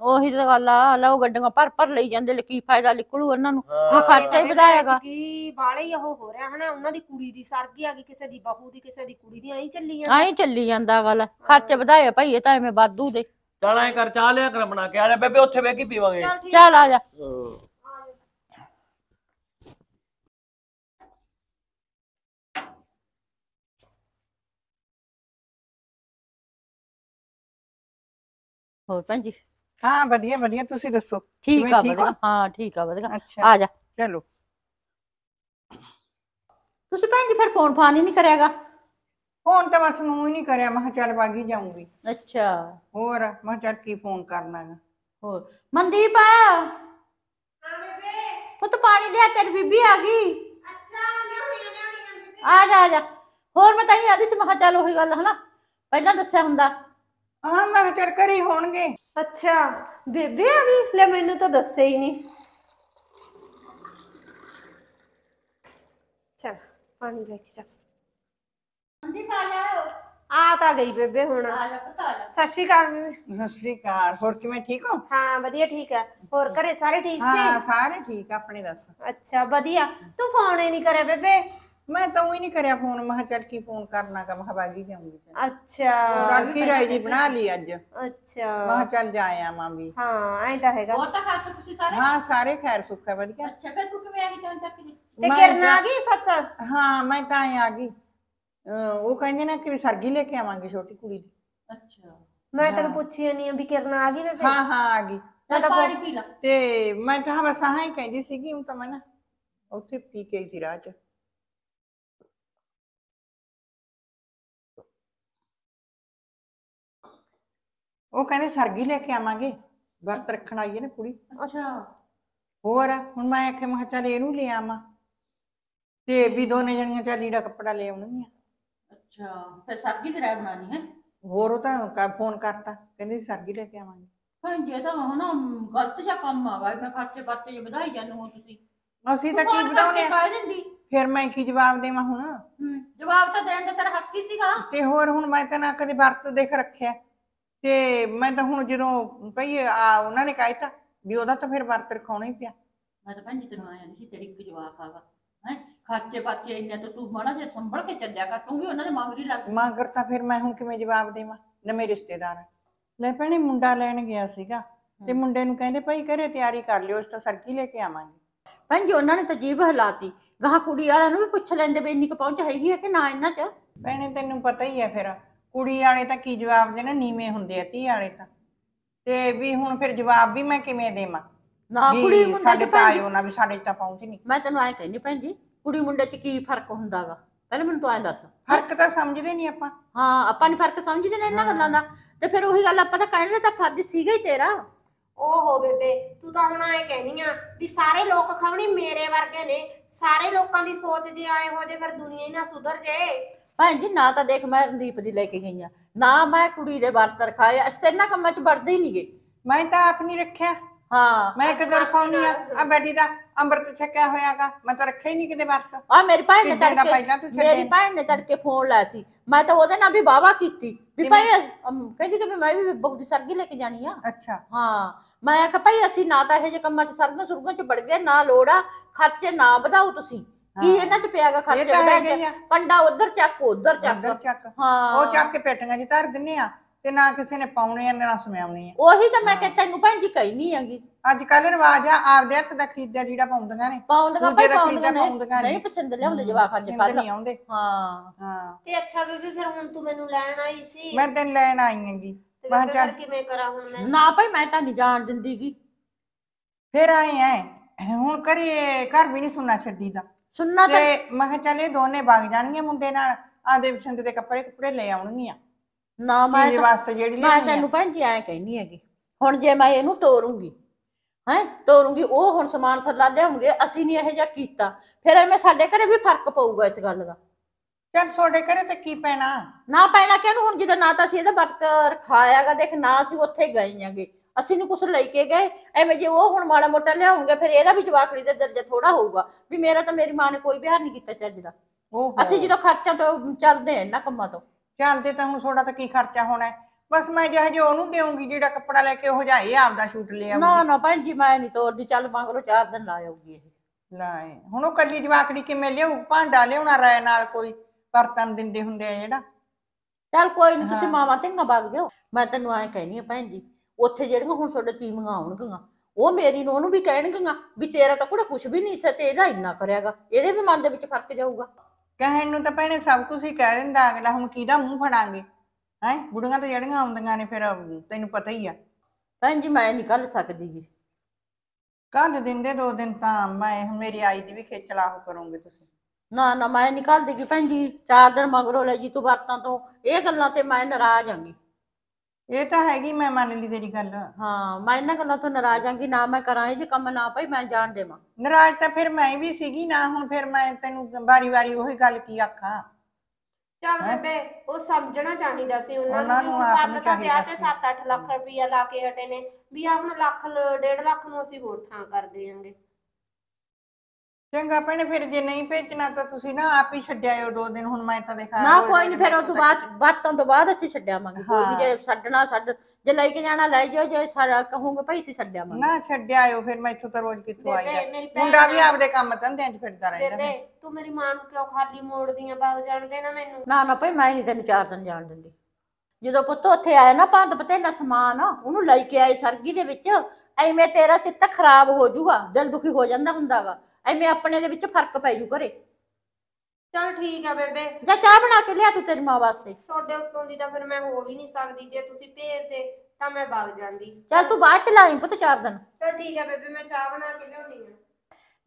ਉਹੀ ਤਾਂ ਗੱਲ ਆ ਲਓ ਗੱਡੀਆਂ ਭਰ ਭਰ ਲਈ ਜਾਂਦੇ ਕੀ ਫਾਇਦਾ ਨਿਕਲੂ ਉਹਨਾਂ ਨੂੰ ਆ ਖਰਚਾ ਹੀ ਵਧਾਏਗਾ ਕੀ ਬਾਲੇ ਹੀ ਉਹ ਹੋ ਰਿਹਾ ਹਨਾ ਉਹਨਾਂ ਦੀ ਕੁੜੀ ਦੀ ਸਰਗੀ ਆ ਗਈ ਕਿਸੇ ਦੀ ਬਹੂ ਦੀ ਕਿਸੇ ਦੀ ਕੁੜੀ ਦੀ ਐਂ ਚੱਲੀ ਆ ਐਂ ਚੱਲੀ ਕਰੀ ਜਾਂਦਾ ਵੱਲ ਖਰਚ ਵਧਾਇਆ ਭਾਈ ਇਹ ਤਾਂ ਐਵੇਂ ਵਾਧੂ ਦੇ ਚੱਲ ਐ ਕਰ ਚਾਹ ਲਿਆ ਕਰ ਬਣਾ ਕੇ ਆ ਜਾ ਬੇਬੇ ਉੱਥੇ ਬਹਿ ਕੇ ਪੀਵਾਂਗੇ ਚੱਲ ਆ ਜਾ ਹੋਰ ਭੈਣ ਜੀ ਹਾਂ ਵਧੀਆ ਵਧੀਆ ਤੁਸੀਂ ਦੱਸੋ ਠੀਕ ਆ ਵਧੀਆ ਹਾਂ ਠੀਕ ਆ ਵਧੀਆ ਆ ਜਾ ਚਲੋ ਤੁਸੀਂ ਭੈਣ ਜੀ ਫਿਰ ਫੋਨ ਫਾਨ ਹੀ ਨਹੀਂ ਕਰਿਆਗਾ ਫੋਨ ਤਾਂ ਬਸ ਨੂੰ ਹੀ ਨਹੀਂ ਕਰਿਆ ਮੈਂ ਚੱਲ ਬਾਗੀ ਜਾਊਂਗੀ ਅੱਛਾ ਹੋਰ ਮੈਂ ਚੱਲ ਕੀ ਫੋਨ ਕਰਨਾਗਾ ਹੋਰ ਮਨਦੀਪ ਆ ਪੁੱਤ ਪਾਣੀ ਲਿਆ ਤੇ ਬੀਬੀ ਆ ਗਈ ਆ ਜਾ ਆ ਜਾ ਹੋਰ ਮੈਂ ਤਾਂ ਹੀ ਆਦੀ ਸੀ ਮੈਂ ਚੱਲ ਉਹੀ ਗੱਲ ਹਨਾ ਪਹਿਲਾਂ ਦੱਸਿਆ ਹੁੰਦਾ ਹਾਂ ਮੈਂ ਚੱਲ ਘਰੇ ਹੀ ਹੋਣਗੇ ਅੱਛਾ ਬੇਬੇ ਆ ਗਈ ਲੈ ਮੈਨੂੰ ਤਾਂ ਦੱਸਿਆ ਹੀ ਨਹੀਂ ਚਲ ਪਾਣੀ ਲੈ ਕੇ ਜਾ ਹਾਂਜੀ ਆ ਜਾਓ ਆ ਤਾਂ ਗਈ ਬੇਬੇ ਹੁਣ ਆ ਜਾ ਸਤਿ ਸ਼੍ਰੀ ਅਕਾਲ ਸਤਿ ਸ੍ਰੀ ਅਕਾਲ ਹੋਰ ਕਿਵੇਂ ਠੀਕ ਹੋ ਹਾਂ ਵਧੀਆ ਠੀਕ ਆ ਹੋਰ ਘਰੇ ਸਾਰੇ ਠੀਕ ਹਾਂ ਸਾਰੇ ਠੀਕ ਆ, ਆਪਣੇ ਦੱਸ ਅੱਛਾ ਵਧੀਆ ਤੂੰ ਫੋਨ ਹੀ ਨਹੀਂ ਕਰਿਆ ਬੇਬੇ ਮੈਂ ਤਾਂ ਉਹੀ ਨਹੀਂ ਕਰਿਆ ਫੋਨ ਮੈਂ ਚੱਲ ਕੀ ਫੋਨ ਕਰਨਾ ਕਮ ਹਵਾਗੀ ਜਾਉਂਗੀ ਅੱਛਾ ਕਾਕੀ ਰਾਈ ਜੀ ਬਣਾ ਲਈ ਅੱਜ ਅੱਛਾ ਮਹਾ ਚੱਲ ਜਾਇਆ ਮਾਂ ਵੀ ਹਾਂ ਐਂ ਤਾਂ ਹੈਗਾ ਹੋਰ ਤਾਂ ਖਾ ਸਕ ਸੀ ਸਾਰੇ ਹਾਂ ਸਾਰੇ ਖੈਰ ਸੁੱਖ ਹੈ ਵਧੀਆ ਅੱਛਾ ਫਿਰ ਤੂੰ ਕਿਵੇਂ ਆ ਗਈ ਚੰਨ ਚੱਕ ਜੀ ਤੇ ਮੈਂ ਕਿਰਨ ਆ ਗਈ ਸੱਚ ਹਾਂ ਮੈਂ ਤਾਂ ਆਈ ਆ ਗਈ ਉਹ ਕਹਿੰਦੇ ਨੇ ਕਿ ਵੀ ਸਰਗੀ ਲੈ ਕੇ ਆਵਾਂਗੇ ਛੋਟੀ ਕੁੜੀ ਦੀ ਅੱਛਾ ਮੈਂ ਤੈਨੂੰ ਪੁੱਛੀ ਨਹੀਂ ਵੀ ਕਿਰਨ ਆ ਗਈ ਬੇਬੇ ਹਾਂ ਹਾਂ ਆ ਗਈ ਮੈਂ ਤਾਂ ਪਾਣੀ ਪੀ ਲਾ ਤੇ ਮੈਂ ਤਾਂ ਬਸ ਆਹ ਹੀ ਕਹਿੰਦੀ ਸੀਗੀ ਹੁਣ ਤਾਂ ਮੈਂ ਨਾ ਉੱਥੇ ਪੀ ਕੇ ਆਈ ਸੀ ਰਾਤ ਉਹ ਕਹਿੰਦੇ ਸਰਗੀ ਲੈ ਕੇ ਆਵਾਂਗੇ ਵਰਤ ਰੱਖਣ ਆਈ ਹੈ ਨਾ ਕੁੜੀ ਅੱਛਾ ਹੋਰ ਹੁਣ ਮੈਂ ਆਖੇ ਮਹਾਂ ਚਲ ਇਹਨੂੰ ਲੈ ਆਵਾਂ ਤੇ ਵੀ ਦੋਨੇ ਜਣੀਆਂ ਚਾਹ ਲੀੜਾ ਕੱਪੜਾ ਲੈ ਆਉਣਗੀਆਂ ਅੱਛਾ ਫਿਰ ਸਰਗੀ ਤੇ ਰਹਿ ਬਣਾਣੀ ਹੈ ਹੋਰ ਉਹ ਤਾਂ ਕਾ ਫੋਨ ਕਰਤਾ ਕਹਿੰਦੀ ਸਰਗੀ ਲੈ ਕੇ ਆਵਾਂਗੇ ਹਾਂ ਜੇ ਤਾਂ ਹੁਣ ਗਲਤ ਜਿਹਾ ਕੰਮ ਆ ਗਿਆ ਮੈਂ ਖਰਚੇ ਪਾਤੇ ਜੇ ਵਧਾਈ ਜਾਂ ਹੋ ਤੁਸੀਂ ਅਸੀਂ ਤਾਂ ਕੀ ਬਣਾਉਣੇ ਆ? ਕਹਿ ਦਿੰਦੀ ਫਿਰ ਮੈਂ ਕੀ ਜਵਾਬ ਦੇਵਾਂ ਹੁਣ ਹੂੰ ਜਵਾਬ ਤਾਂ ਦੇਣ ਦਾ ਤੇਰਾ ਹੱਕ ਹੀ ਸੀਗਾ ਤੇ ਹੋਰ ਹੁਣ ਮੈਂ ਤਾਂ ਨਾ ਕਦੇ ਵਰਤ ਦੇਖ ਰੱਖਿਆ ਤੇ ਮੈਂ ਤਾਂ ਹੁਣ ਜਦੋਂ ਭਈ ਆ ਉਹਨਾਂ ਨੇ ਕਹਿਤਾ ਵੀ ਉਹਦਾ ਤਾਂ ਫਿਰ ਵਰਤ ਰਖਾਉਣਾ ਹੀ ਪਿਆ ਮੈਂ ਤਾਂ ਭੈਣ ਜੀ ਤੈਨੂੰ ਆਇਆ ਸੀ ਤੇਰੀ ਇੱਕ ਜਵਾਬ ਆਵਾ ਹੈ ਖਰਚੇ ਪਾਤੇ ਇੰਨੇ ਤੋਂ ਤੂੰ ਮਾੜਾ ਜੇ ਸੰਭਲ ਕੇ ਚੱਲਿਆ ਕਰ ਤੂੰ ਵੀ ਉਹਨਾਂ ਦੇ ਮੰਗਰੀ ਲੱਗ ਮੰਗਰ ਤਾਂ ਫਿਰ ਮੈਂ ਹੁਣ ਕਿਵੇਂ ਜਵਾਬ ਦੇਵਾਂ ਨਵੇਂ ਰਿਸ਼ਤੇਦਾਰ ਲੈ ਭੈਣੇ ਮੁੰਡਾ ਲੈਣ ਗਿਆ ਸੀਗਾ ਤੇ ਮੁੰਡੇ ਨੂੰ ਕਹਿੰਦੇ ਭਾਈ ਘਰੇ ਤਿਆਰੀ ਕਰ ਲਿਓ ਇਸ ਤਾਂ ਸਰਕੀ ਲੈ ਕੇ ਆਵਾਂਗੇ ਭੈਣ ਜੀ ਉਹਨਾਂ ਨੇ ਤਾਂ ਜੀਬ ਹਲਾਤੀ ਗਾਹ ਕੁੜੀ ਵਾਲਿਆਂ ਨੂੰ ਵੀ ਪੁੱਛ ਲੈਂਦੇ ਬੇ ਇੰਨੀ ਕੁ ਪਹੁੰਚ ਹੈਗੀ ਹੈ ਕਿ ਨਾ ਇੰਨਾ 'ਚ ਭੈਣੇ ਤੈਨੂੰ ਪਤਾ ਹੀ ਹੈ ਫਿਰ ਕੁੜੀ ਵਾਲੇ ਤਾਂ ਕੀ ਜਵਾਬ ਦੇਣਾ ਨੀਵੇਂ ਹੁੰਦੇ ਆ ਧੀ ਵਾਲੇ ਤਾਂ ਤੇ ਵੀ ਹੁਣ ਫਿਰ ਜਵਾਬ ਵੀ ਮੈਂ ਕਿਵੇਂ ਦੇਵਾਂ ਨਾ ਕੁੜੀ ਮੁੰਡਾ ਸਾਡੇ ਤਾਂ ਆਇਓ ਨਾ ਵੀ ਸਾਡੇ 'ਚ ਤਾਂ ਪਹੁੰਚ ਨਹੀਂ ਮੈਂ ਤੈਨੂੰ ਐ ਕਹਿੰਦੀ ਭੈਣ ਜੀ ਕੁੜੀ ਮੁੰਡੇ 'ਚ ਕੀ ਫਰਕ ਹੁੰਦਾ ਵਾ ਪਹਿਲਾਂ ਮੈਨੂੰ ਤੂੰ ਐਂ ਦੱਸ ਫਰਕ ਤਾਂ ਸਮਝਦੇ ਨਹੀਂ ਆਪਾਂ ਹਾਂ ਆਪਾਂ ਨਹੀਂ ਫਰਕ ਸਮਝਦੇ ਨੇ ਇਹਨਾਂ ਗੱਲਾਂ ਦਾ ਤੇ ਫਿਰ ਉਹੀ ਗੱਲ ਆਪਾਂ ਤਾਂ ਕਹਿਣ ਤਾਂ ਫਰਜ਼ ਸੀਗਾ ਹੀ ਤੇਰਾ ਉਹ ਹੋ ਬੇਬੇ ਤੂੰ ਤਾਂ ਹੁਣ ਐ ਕਹਿਨੀ ਆ ਵੀ ਸਾਰੇ ਲੋਕ ਖਾਉਣੀ ਮੇਰੇ ਵਰਗੇ ਨੇ ਸਾਰੇ ਲੋਕਾਂ ਦੀ ਸੋਚ ਜੇ ਆਏ ਹੋ ਜੇ ਫਿਰ ਦੁਨੀਆ ਹੀ ਨਾ ਸੁਧਰ ਜੇ ਭੈਣ ਜੀ ਨਾ ਤਾਂ ਦੇਖ ਮੈਂ ਰਣਦੀਪ ਦੀ ਲੈ ਕੇ ਗਈ ਆ ਨਾ ਮੈਂ ਕੁੜੀ ਦੇ ਵਰਤ ਰਖਾਏ ਅਸ ਤੇ ਇਹਨਾਂ ਕੰਮਾਂ 'ਚ ਵੜਦੇ ਹੀ ਨਹੀਂਗੇ ਮੈਂ ਤਾਂ ਆਪ ਨਹੀਂ ਰੱਖਿਆ ਹਾਂ ਮੈਂ ਕਿਦਰ ਖਾਉਣੀ ਆ ਆ ਬੈਠੀ ਦਾ ਅੰਮ੍ਰਿਤ ਛੱਕਿਆ ਹੋਇਆਗਾ ਮੈਂ ਤਾਂ ਰੱਖਿਆ ਹੀ ਨਹੀਂ ਕਿਤੇ ਵਰਤ ਆ ਮੇਰੀ ਭੈਣ ਨੇ ਤੜਕੇ ਪਹਿਲਾਂ ਤੂੰ ਛੱਡੇ ਮੇਰੀ ਭੈਣ ਨੇ ਤੜਕੇ ਫੋਨ ਲਾਇਆ ਸੀ ਮੈਂ ਤਾਂ ਉਹਦੇ ਨਾਲ ਵੀ ਵਾਵਾ ਕੀਤੀ ਵੀ ਭਾਈ ਅਮ, ਕਹਿੰਦੀ ਕਿ ਮੈਂ ਵੀ ਬੁਗਦੀ ਸਰਗੀ ਲੈ ਕੇ ਜਾਣੀ ਆ ਅੱਛਾ ਹਾਂ ਮੈਂ ਆਖਿਆ ਭਾਈ ਅਸੀਂ ਨਾ ਤਾਂ ਇਹ ਜੇ ਕੰਮਾਂ 'ਚ ਸਰਗਾਂ ਸੁਰਗਾਂ 'ਚ ਵੜ ਗਏ ਨਾ ਲੋੜ ਆ ਖਰਚੇ ਨਾ ਵਧਾਓ ਤੁਸੀਂ ਕੀ ਇਹਨਾਂ 'ਚ ਪਿਆਗਾ ਖਰਚਾ ਖਰਚੇ ਕੰਡਾ ਉਧਰ ਚੱਕ ਉਧਰ ਚੱਕ ਹਾਂ ਉਹ ਚੱਕ ਕੇ ਪੇਟੀਆਂ ਜੀ ਧਰ ਦਿੰਨੇ ਆ ਤੇ ਨਾ ਕਿਸੇ ਨੇ ਪਾਉਣੇ ਆ ਨਾ ਸੁਮਿਆਉਣੇ ਆ ਉਹੀ ਤਾਂ ਮੈਂ ਕਿ ਤੈਨੂੰ ਭੈਣ ਜੀ ਕਹੀ ਨਹੀਂ ਆਂਗੀ ਅੱਜ ਕੱਲ ਰਿਵਾਜ ਆ ਆਪਦੇ ਹੱਥ ਦਾ ਖਰੀਦਿਆ ਜਿਹੜਾ ਪਾਉਂਦੀਆਂ ਨੇ ਪਾਉਂਦੀਆਂ ਭਾਈ ਦੂਜੇ ਦਾ ਪਾਉਂਦੀਆਂ ਨੇ ਨਹੀਂ ਪਸੰਦ ਲਿਆਉਂਦੇ ਜਵਾਬ ਅੱਜ ਕੱਲ ਨਹੀਂ ਆਉਂਦੇ ਹਾਂ ਹਾਂ ਤੇ ਅੱਛਾ ਵੀ ਫਿਰ ਹੁਣ ਤੂੰ ਮੈਨੂੰ ਲੈਣ ਆਈ ਸੀ ਮੈਂ ਤੈਨੂੰ ਲੈਣ ਆਈ ਆਂਗੀ ਮੈਂ ਕਿਹਾ ਚੱਲ ਕਿਵੇਂ ਕਰਾਂ ਹੁਣ ਮੈਂ ਨਾ ਭਾਈ ਮੈਂ ਤਾਂ ਨਹੀਂ ਜਾਣ ਦਿੰਦੀਗੀ ਫਿਰ ਆਏ ਐ ਹੁਣ ਕਰੇ ਘਰ ਵੀ ਨਹੀਂ ਸੁਣਨਾ ਛੱਡੀ ਦਾ ਸੁਣਨਾ ਤੇ ਮੈਂ ਕਿਹਾ ਦੋਨੇ ਵਗ ਜਾਣਗੇ ਮੁੰਡੇ ਨਾਲ ਆਦੇ ਪਸੰਦ ਦੇ ਕੱਪੜੇ ਕੱਪੜੇ ਲੈ ਆਉਣਗੀਆਂ ਨਾ ਮੈਂ ਇਹਦੇ ਵਾਸਤੇ ਜਿਹੜੀ ਮੈਂ ਤੈਨੂੰ ਭਾਂਜੀ ਐ ਕਹਿਨੀ ਹੈਗੀ ਹੁਣ ਜੇ ਮੈਂ ਇਹਨੂੰ ਤੋੜੂੰਗੀ ਹੈ ਤੋੜੂੰਗੀ ਉਹ ਹੁਣ ਸਮਾਨ ਸੱਲਾ ਲਿਆਉਂਗੇ ਅਸੀਂ ਨਹੀਂ ਇਹੋ ਜਿਹਾ ਕੀਤਾ ਫਿਰ ਐਵੇਂ ਸਾਡੇ ਘਰੇ ਵੀ ਫਰਕ ਪਊਗਾ ਇਸ ਗੱਲ ਦਾ ਚੱਲ ਛੋੜੇ ਘਰੇ ਤੇ ਕੀ ਪੈਣਾ ਨਾ ਪੈਣਾ ਕਿ ਹੁਣ ਜਿੱਦਾਂ ਨਾ ਤਾਂ ਅਸੀਂ ਇਹਦਾ ਵਰਤ ਰਖਾਇਆਗਾ ਦੇਖ ਨਾ ਅਸੀਂ ਉੱਥੇ ਗਏ ਆਂਗੇ ਅਸੀਂ ਨੂੰ ਕੁਝ ਲੈ ਕੇ ਗਏ ਐਵੇਂ ਜੇ ਉਹ ਹੁਣ ਮਾੜਾ ਮੋਟਾ ਲਿਆਉਂਗੇ ਫਿਰ ਇਹਦਾ ਵੀ ਜਵਾਕੜੀ ਦਾ ਦਰਜਾ ਥੋੜਾ ਹੋਊਗਾ ਵੀ ਮੇਰਾ ਤਾਂ ਮੇਰੀ ਮਾਂ ਨੇ ਕੋਈ ਵਿਹਾਰ ਨਹੀਂ ਕੀਤਾ ਚੱਜ ਦਾ ਅਸੀਂ ਜਦੋਂ ਖਰਚਾ ਤੋਂ ਚੱਲਦੇ ਆ ਇਹਨਾਂ ਕੰਮਾਂ ਤੋਂ ਤੇ ਤਾਂ ਹੁਣ ਥੋੜਾ ਤਾਂ ਕੀ ਖਰਚਾ ਹੋਣਾ ਬਸ ਮੈਂ ਜਿਹੋ ਜੋ ਉਹਨੂੰ ਦੇਵਾਂਗੀ ਜਿਹੜਾ ਕੱਪੜਾ ਲੈ ਕੇ ਉਹ ਜਾਏ ਇਹ ਆਪਦਾ ਸ਼ੂਟ ਲਿਆ ਨਾ ਨਾ ਭੈਣ ਜੀ ਮੈਂ ਨਹੀਂ ਤੋਰਦੀ ਚੱਲ ਲਓ ਚਾਰ ਦਿਨ ਲਾ ਆਉਗੀ ਇਹ ਲਾਏ ਹੁਣ ਉਹ ਕੱਲੀ ਜਵਾਕੜੀ ਕਿਵੇਂ ਲਿਆਉ ਭਾਂਡਾ ਲਿਆਉਣਾ ਰਾਏ ਨਾਲ ਕੋਈ ਬਰਤਨ ਦਿੰਦੇ ਹੁੰਦੇ ਆ ਜਿਹੜਾ ਚੱਲ ਕੋਈ ਨਹੀਂ ਤੁਸੀਂ ਮਾਵਾ ਤਿੰਗਾ ਬਗ ਜਾਓ ਮੈਂ ਤੈਨੂੰ ਐ ਕਹਿਨੀ ਆ ਭੈਣ ਜੀ ਉੱਥੇ ਜਿਹੜੀਆਂ ਹੁਣ ਤੁਹਾਡੇ ਟੀਮ ਆਉਣਗੀਆਂ ਉਹ ਮੇਰੀ ਨੂੰ ਉਹਨੂੰ ਵੀ ਕਹਿਣਗੀਆਂ ਵੀ ਤੇਰਾ ਤਾਂ ਕੋੜਾ ਕੁਝ ਵੀ ਨਹੀਂ ਸਤੇ ਇਹਦਾ ਇੰਨਾ ਕਰਿਆਗਾ ਇਹਦੇ ਵੀ ਮਨ ਦੇ ਵਿੱਚ ਫਰਕ ਜਾਊਗਾ ਕਹਿਣ ਨੂੰ ਤਾਂ ਭੈਣੇ ਸਭ ਕੁਝ ਹੀ ਕਹਿ ਦਿੰਦਾ ਅਗਲਾ ਹੁਣ ਕਿਹਦਾ ਮੂੰਹ ਫੜਾਂਗੇ ਹੈ ਬੁੜੀਆਂ ਤਾਂ ਜਿਹੜੀਆਂ ਆਉਂਦੀਆਂ ਨੇ ਫਿਰ ਤੈਨੂੰ ਪਤਾ ਹੀ ਆ ਭੈਣ ਜੀ ਮੈਂ ਨਹੀਂ ਕੱਲ ਸਕਦੀ ਜੀ ਕੱਲ ਦਿੰਦੇ ਦੋ ਦਿਨ ਤਾਂ ਮੈਂ ਮੇਰੀ ਆਈ ਦੀ ਵੀ ਖੇਚਲਾ ਹੋ ਕਰੋਗੇ ਤੁਸੀਂ ਨਾ ਨਾ ਮੈਂ ਨਿਕਾਲ ਦੇਗੀ ਭੈਣ ਜੀ ਚਾਰ ਦਿਨ ਮਗਰੋਂ ਲੈ ਜੀ ਤੂੰ ਵਰਤਾਂ ਤੋਂ ਇਹ ਗੱਲਾਂ ਤੇ ਮੈਂ ਨਾਰਾਜ਼ ਆਂਗੀ ਇਹ ਤਾਂ ਹੈਗੀ ਮੈਂ ਮੰਨ ਲਈ ਤੇਰੀ ਗੱਲ ਹਾਂ ਮੈਂ ਇਹਨਾਂ ਗੱਲਾਂ ਤੋਂ ਨਾਰਾਜ਼ ਆਂਗੀ ਨਾ ਮੈਂ ਕਰਾਂ ਇਹ ਜੇ ਕੰਮ ਨਾ ਪਈ ਮੈਂ ਜਾਣ ਦੇਵਾਂ ਨਾਰਾਜ਼ ਤਾਂ ਫਿਰ ਮੈਂ ਵੀ ਸੀਗੀ ਨਾ ਹੁਣ ਫਿਰ ਮੈਂ ਤੈਨੂੰ ਵਾਰੀ-ਵਾਰੀ ਉਹੀ ਗੱਲ ਕੀ ਆਖਾਂ ਚੱਲ ਬੇਬੇ ਉਹ ਸਮਝਣਾ ਚਾਹੀਦਾ ਸੀ ਉਹਨਾਂ ਉਹਨਾਂ ਨੂੰ ਆਪ ਨੂੰ ਤਾਂ ਵਿਆਹ ਤੇ 7-8 ਲੱਖ ਰੁਪਈਆ ਲਾ ਕੇ ਹਟੇ ਨੇ ਵੀ ਆਹ ਨੂੰ ਲੱਖ 1.5 ਲੱਖ ਨੂੰ ਅਸੀਂ ਹੋਰ ਥਾਂ ਕਰ ਦੇਾਂਗੇ ਚੰਗਾ ਭੈਣੇ ਫਿਰ ਜੇ ਨਹੀਂ ਭੇਜਣਾ ਤਾਂ ਤੁਸੀਂ ਨਾ ਆਪ ਹੀ ਛੱਡਿਆਇਓ ਦੋ ਦਿਨ ਹੁਣ ਮੈਂ ਤਾਂ ਦੇਖਾ ਨਾ ਕੋਈ ਨਹੀਂ ਫਿਰ ਉਹ ਤੋਂ ਬਾਅਦ ਬਾਤਾਂ ਤੋਂ ਬਾਅਦ ਅਸੀਂ ਛੱਡਿਆਵਾਂਗੇ ਕੋਈ ਵੀ ਜੇ ਛੱਡਣਾ ਛੱਡ ਜੇ ਲੈ ਕੇ ਜਾਣਾ ਲੈ ਜਾਓ ਜੇ ਸਾਰਾ ਕਹੂੰਗੇ ਭਾਈ ਅਸੀਂ ਛੱਡਿਆਵਾਂਗੇ ਨਾ ਛੱਡਿਆਇਓ ਫਿਰ ਮੈਂ ਇੱਥੋਂ ਤਾਂ ਰੋਜ਼ ਕਿੱਥੋਂ ਆਈ ਜਾ ਮੁੰਡਾ ਵੀ ਆਪਦੇ ਕੰਮ ਧੰਦਿਆਂ 'ਚ ਫਿਰਦਾ ਰਹਿੰਦਾ ਬੇਬੇ ਤੂੰ ਮੇਰੀ ਮਾਂ ਨੂੰ ਕਿਉਂ ਖਾਲੀ ਮੋੜਦੀਆਂ ਬਾਗ ਜਾਣਦੇ ਨਾ ਮੈਨੂੰ ਨਾ ਨਾ ਭਾਈ ਮੈਂ ਨਹੀਂ ਤੈਨੂੰ ਚਾਰ ਦਿਨ ਜਾਣ ਦਿੰਦੀ ਜਦੋਂ ਪੁੱਤ ਉੱਥੇ ਆਇਆ ਨਾ ਭਾਂਡ ਬਤੇਲਾ ਸਮਾਨ ਉਹਨੂੰ ਲੈ ਕੇ ਆਏ ਸਰਗੀ ਦੇ ਵਿੱਚ ਐਵੇਂ ਤੇਰਾ ਚਿੱਤ ਖਰਾਬ ਹੋ ਜਾਊਗਾ ਦਿਲ ਦੁਖੀ ਹੋ ਜਾਂਦਾ ਹੁੰਦਾਗਾ ਐਵੇਂ ਆਪਣੇ ਦੇ ਵਿੱਚ ਫਰਕ ਪੈ ਜੂ ਘਰੇ ਚਲ ਠੀਕ ਆ ਬੇਬੇ ਜਾਂ ਚਾਹ ਬਣਾ ਕੇ ਲਿਆ ਤੂੰ ਤੇਰੀ ਮਾਂ ਵਾਸਤੇ ਸੋਡੇ ਉੱਤੋਂ ਦੀ ਤਾਂ ਫਿਰ ਮੈਂ ਹੋ ਵੀ ਨਹੀਂ ਸਕਦੀ ਜੇ ਤੁਸੀਂ ਭੇਜਦੇ ਤਾਂ ਮੈਂ ਭੱਗ ਜਾਂਦੀ ਚਲ ਤੂੰ ਬਾਅਦ ਚ ਲਾਈ ਪੁੱਤ ਚਾਰ ਦਿਨ ਚਲ ਠੀਕ ਆ ਬੇਬੇ ਮੈਂ ਚਾਹ ਬਣਾ ਕੇ ਲਿਆਉਣੀ ਆ